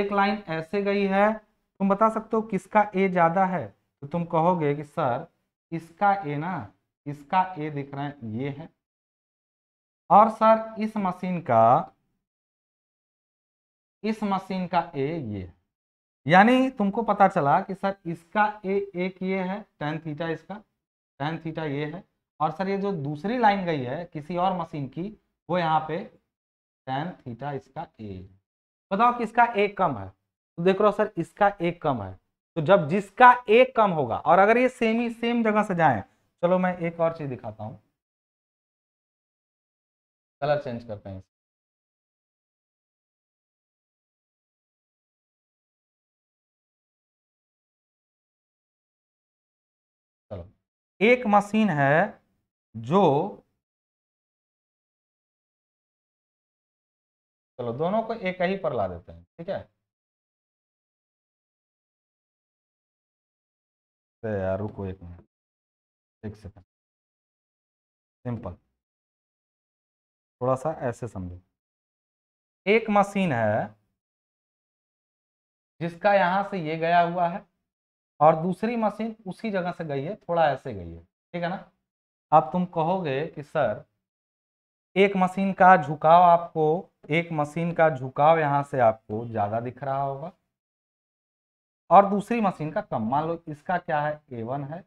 एक लाइन ऐसे गई है तुम बता सकते हो किसका ए ज्यादा है तो तुम कहोगे कि सर इसका ए ना इसका ए दिख रहा है ये है और सर इस मशीन का इस मशीन का ए ये है यानी तुमको पता चला कि सर इसका ए एक ये है टेन थीटा इसका टेन थीटा ये है और सर ये जो दूसरी लाइन गई है किसी और मशीन की वो यहाँ पे टेन थीटा इसका ए बताओ किसका ए कम है तो देख रहा हो सर इसका ए कम है तो जब जिसका एक कम होगा और अगर ये सेम ही सेम जगह से जाए चलो मैं एक और चीज दिखाता हूं कलर चेंज करते हैं चलो एक मशीन है जो चलो दोनों को एक ही पर ला देते हैं ठीक है सकते यार रुको एक मिनट एक सेकेंड सिंपल थोड़ा सा ऐसे समझो एक मशीन है जिसका यहाँ से ये गया हुआ है और दूसरी मशीन उसी जगह से गई है थोड़ा ऐसे गई है ठीक है ना अब तुम कहोगे कि सर एक मशीन का झुकाव आपको एक मशीन का झुकाव यहाँ से आपको ज़्यादा दिख रहा होगा और दूसरी मशीन का कम मान लो इसका क्या है ए वन है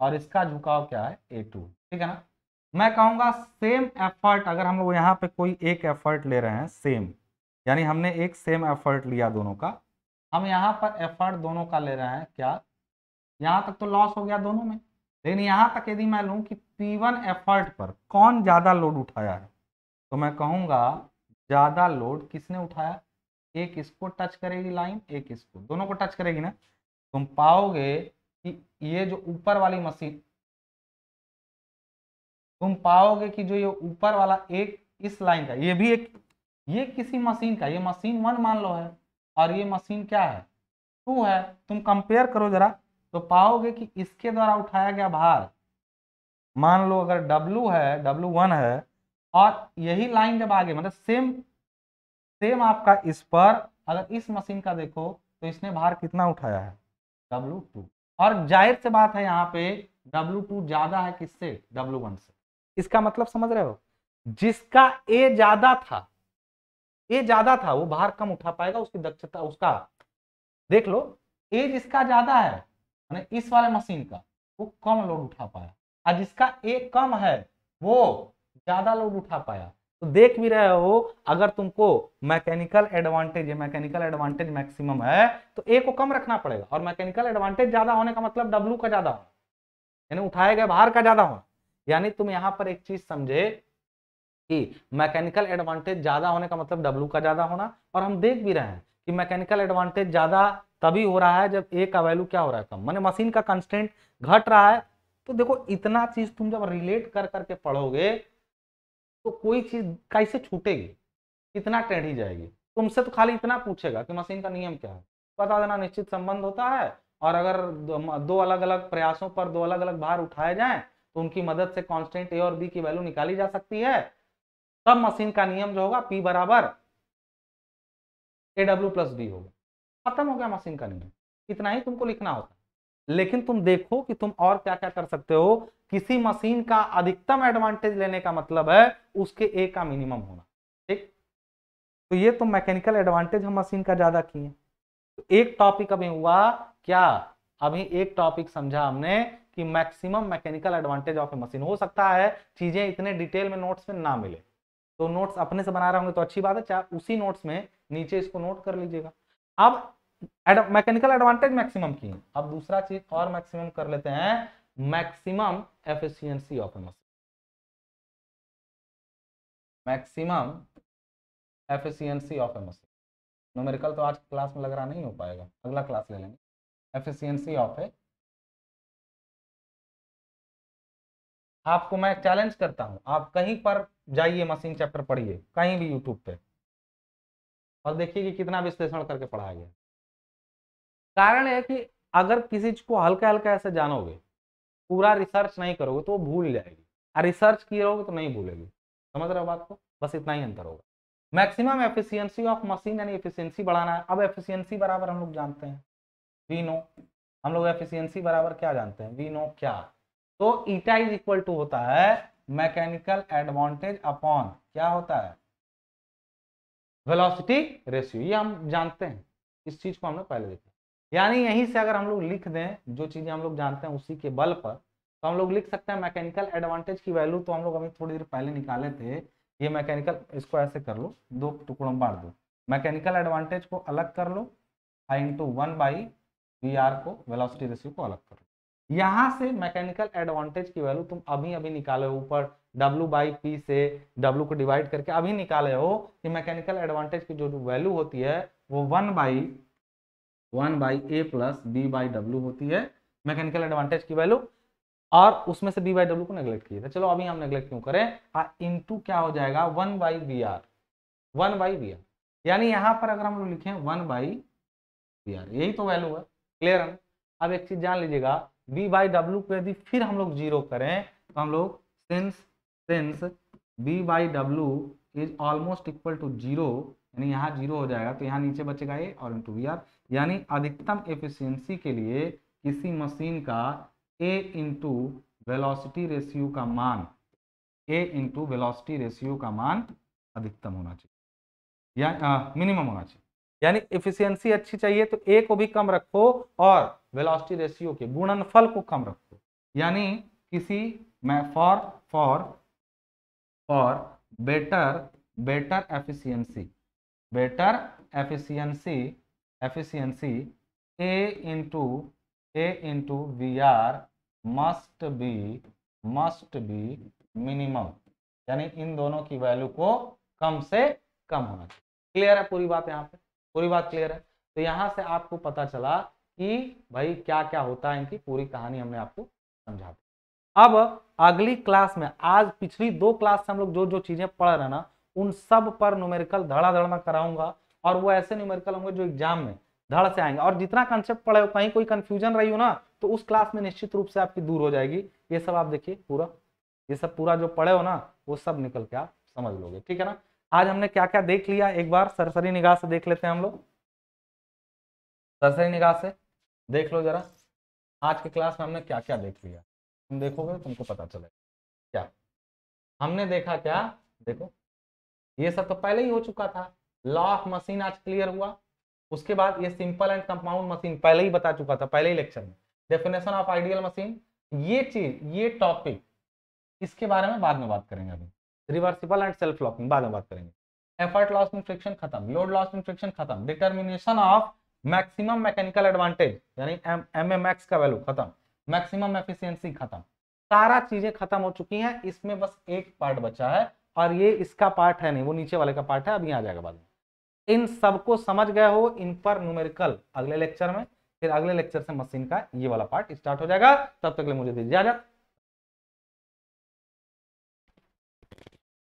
और इसका झुकाव क्या है ए टू ठीक है ना मैं कहूंगा सेम एफर्ट अगर हम लोग यहाँ पे कोई एक एफर्ट ले रहे हैं सेम यानी हमने एक सेम एफर्ट लिया दोनों का हम यहाँ पर एफर्ट दोनों का ले रहे हैं क्या यहाँ तक तो लॉस हो गया दोनों में लेकिन यहाँ तक यदि मैं लूँ कि पी वन एफर्ट पर कौन ज़्यादा लोड उठाया है तो मैं कहूँगा ज़्यादा लोड किसने उठाया एक इसको टच करेगी लाइन एक इसको दोनों को टच करेगी ना तुम पाओगे कि ये जो ऊपर वाली मशीन तुम पाओगे कि जो ये ऊपर वाला एक इस लाइन का ये भी एक ये किसी मशीन का ये मशीन वन मान लो है और ये मशीन क्या है टू है तुम कंपेयर करो जरा तो पाओगे कि इसके द्वारा उठाया गया भार मान लो अगर डब्लू है डब्लू वन है और यही लाइन जब आगे मतलब सेम सेम आपका इस पर अगर इस मशीन का देखो तो इसने भार कितना उठाया है डब्लू टू और जाहिर से बात है यहाँ पे डब्लू टू ज्यादा है किससे डब्लू वन से इसका मतलब समझ रहे हो जिसका ए ज्यादा था ए ज्यादा था वो भार कम उठा पाएगा उसकी दक्षता उसका देख लो ए जिसका ज्यादा है इस वाले मशीन का वो कम लोड उठा पाया और जिसका ए कम है वो ज्यादा लोड उठा पाया तो देख भी रहे हो अगर तुमको mechanical advantage mechanical advantage maximum है तो ए को कम रखना पड़ेगा और मैकेनिकल एडवांटेज ज्यादा होने का मतलब डब्ल्यू का ज्यादा होना यानी उठाए गए भार का ज्यादा होना यानी तुम यहां पर एक चीज समझे कि मैकेनिकल एडवांटेज ज्यादा होने का मतलब डब्ल्यू का ज्यादा होना और हम देख भी रहे हैं कि मैकेनिकल एडवांटेज ज्यादा तभी हो रहा है जब ए का वैल्यू क्या हो रहा है कम मैंने मशीन का कंस्टेंट घट रहा है तो देखो इतना चीज तुम जब रिलेट कर करके पढ़ोगे तो कोई चीज कैसे छूटेगी कितना टेढ़ी जाएगी तुमसे तो खाली इतना पूछेगा कि मशीन का नियम क्या है बता देना निश्चित संबंध होता है और अगर दो अलग अलग प्रयासों पर दो अलग अलग भार उठाए जाए तो उनकी मदद से कॉन्स्टेंट ए और बी की वैल्यू निकाली जा सकती है तब मशीन का नियम जो होगा पी बराबर ए डब्ल्यू प्लस बी होगा खत्म हो गया मशीन का नियम इतना ही तुमको लिखना होता है लेकिन तुम देखो कि तुम और क्या क्या कर सकते हो किसी मशीन का अधिकतम एडवांटेज लेने का मतलब है उसके ए का मिनिमम होना ठीक तो ये तो मैकेनिकल एडवांटेज हम मशीन का ज्यादा किए तो एक टॉपिक अभी हुआ क्या अभी एक टॉपिक समझा हमने कि maximum mechanical advantage of a machine हो सकता है चीजें इतने डिटेल में नोट्स में ना मिले तो नोट्स अपने से बना रहे होंगे तो अच्छी बात है चाहे उसी नोट्स में नीचे इसको नोट कर लीजिएगा अब मैकेनिकल एडवांटेज मैक्सिमम की अब दूसरा चीज और मैक्सिमम कर लेते हैं maximum efficiency of a machine maximum efficiency of a machine numerical तो आज क्लास में लग रहा नहीं हो पाएगा अगला क्लास ले लेंगे एफिशिएंसी ऑफ ए आपको मैं चैलेंज करता हूं आप कहीं पर जाइए मशीन चैप्टर पढ़िए कहीं भी यूट्यूब पे और देखिए कि कितना विश्लेषण करके पढ़ाया गया कारण है कि अगर किसी चीज को हल्का हल्का ऐसे जानोगे पूरा रिसर्च नहीं करोगे तो वो भूल जाएगी और रिसर्च किए रहोगे तो नहीं भूलेगी समझ रहे हो बात को बस इतना ही अंतर होगा मैक्सिमम एफिशिएंसी ऑफ मशीन यानी एफिशिएंसी बढ़ाना है अब एफिशिएंसी बराबर हम लोग जानते हैं वी नो हम लोग एफिशियंसी बराबर क्या जानते हैं वी नो क्या तो ईटा इज इक्वल टू होता है मैकेनिकल एडवांटेज अपॉन क्या होता है वेलोसिटी रेशियो ये हम जानते हैं इस चीज को हमने पहले देखा यानी यहीं से अगर हम लोग लिख दें जो चीज़ें हम लोग जानते हैं उसी के बल पर तो हम लोग लिख सकते हैं मैकेनिकल एडवांटेज की वैल्यू तो हम लोग अभी थोड़ी देर पहले निकाले थे ये मैकेनिकल इसको ऐसे कर लो दो टुकड़ों में बांट दो मैकेनिकल एडवांटेज को अलग कर लो I into one by V R को वेलोसिटी रेशियो को अलग कर लो यहाँ से मैकेनिकल एडवांटेज की वैल्यू तुम अभी अभी निकाले हो ऊपर W बाई पी से W को डिवाइड करके अभी निकाले हो कि मैकेनिकल एडवांटेज की जो वैल्यू होती है वो one by one by A plus B by W होती है मैकेनिकल एडवांटेज की वैल्यू और उसमें से बी बाई डब्ल्यू को नेग्लेक्ट किए थे तो चलो अभी हम नेग्लेक्ट क्यों करें इंटू क्या हो जाएगा one by V R one by V R यानी यहाँ पर अगर हम लोग लिखें वन बाई बी आर यही तो वैल्यू है क्लियर है अब एक चीज जान लीजिएगा बी बाई डब्ल्यू को यदि फिर हम लोग जीरो करें तो हम लोग since since B by W is almost equal to zero यानी यहाँ जीरो हो जाएगा तो यहाँ नीचे बचेगा ए और इंटू बी आर यानी अधिकतम एफिशिएंसी के लिए किसी मशीन का ए इंटू वेलोसिटी रेशियो का मान ए इंटू वेलोसिटी रेशियो का मान अधिकतम होना चाहिए या मिनिमम होना चाहिए यानी एफिशिएंसी अच्छी चाहिए तो ए को भी कम रखो और वेलोसिटी रेशियो के गुणनफल को कम रखो यानी किसी मैं for for for better better efficiency better efficiency efficiency a into a into vr must be must be minimum यानी इन दोनों की वैल्यू को कम से कम होना चाहिए क्लियर है पूरी बात यहाँ पे पूरी बात क्लियर है तो यहाँ से आपको पता चला कि भाई क्या क्या होता है इनकी पूरी कहानी हमने आपको समझा दी अब अगली क्लास में आज पिछली दो क्लास से हम लोग जो जो चीजें पढ़ रहे हैं ना उन सब पर न्यूमेरिकल धड़ाधड़ में कराऊंगा और वो ऐसे न्यूमेरिकल होंगे जो एग्जाम में धड़ से आएंगे और जितना कंसेप्ट पढ़े हो कहीं कोई कंफ्यूजन रही हो ना तो उस क्लास में निश्चित रूप से आपकी दूर हो जाएगी ये सब आप देखिए पूरा ये सब पूरा जो पढ़े हो ना वो सब निकल के आप समझ लोगे ठीक है ना आज हमने क्या क्या देख लिया एक बार सरसरी निगाह से देख लेते हैं हम लोग सरसरी निगाह से देख लो जरा आज के क्लास में हमने क्या क्या देख लिया तुम देखोगे तुमको पता चलेगा क्या हमने देखा क्या देखो ये सब तो पहले ही हो चुका था लॉ ऑफ मशीन आज क्लियर हुआ उसके बाद ये सिंपल एंड कंपाउंड मशीन पहले ही बता चुका था पहले ही लेक्चर में डेफिनेशन ऑफ आइडियल मशीन ये चीज ये टॉपिक इसके बारे में बाद में बात करेंगे अभी रिवर्सिबल एंड सेल्फ लॉकिंग बाद में बात करेंगे एफर्ट लॉस इन फ्रिक्शन खत्म लोड लॉस इन फ्रिक्शन खत्म determination of maximum mechanical advantage यानी एम एम एक्स का वैल्यू खत्म मैक्सिमम एफिशिएंसी खत्म सारा चीजें खत्म हो चुकी हैं इसमें बस एक पार्ट बचा है और ये इसका पार्ट है नहीं वो नीचे वाले का पार्ट है अभी आ जाएगा बाद में इन सबको समझ गए हो इन पर न्यूमेरिकल अगले लेक्चर में फिर अगले लेक्चर से मशीन का ये वाला पार्ट स्टार्ट हो जाएगा तब तक मुझे दीजिए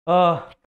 इजाजत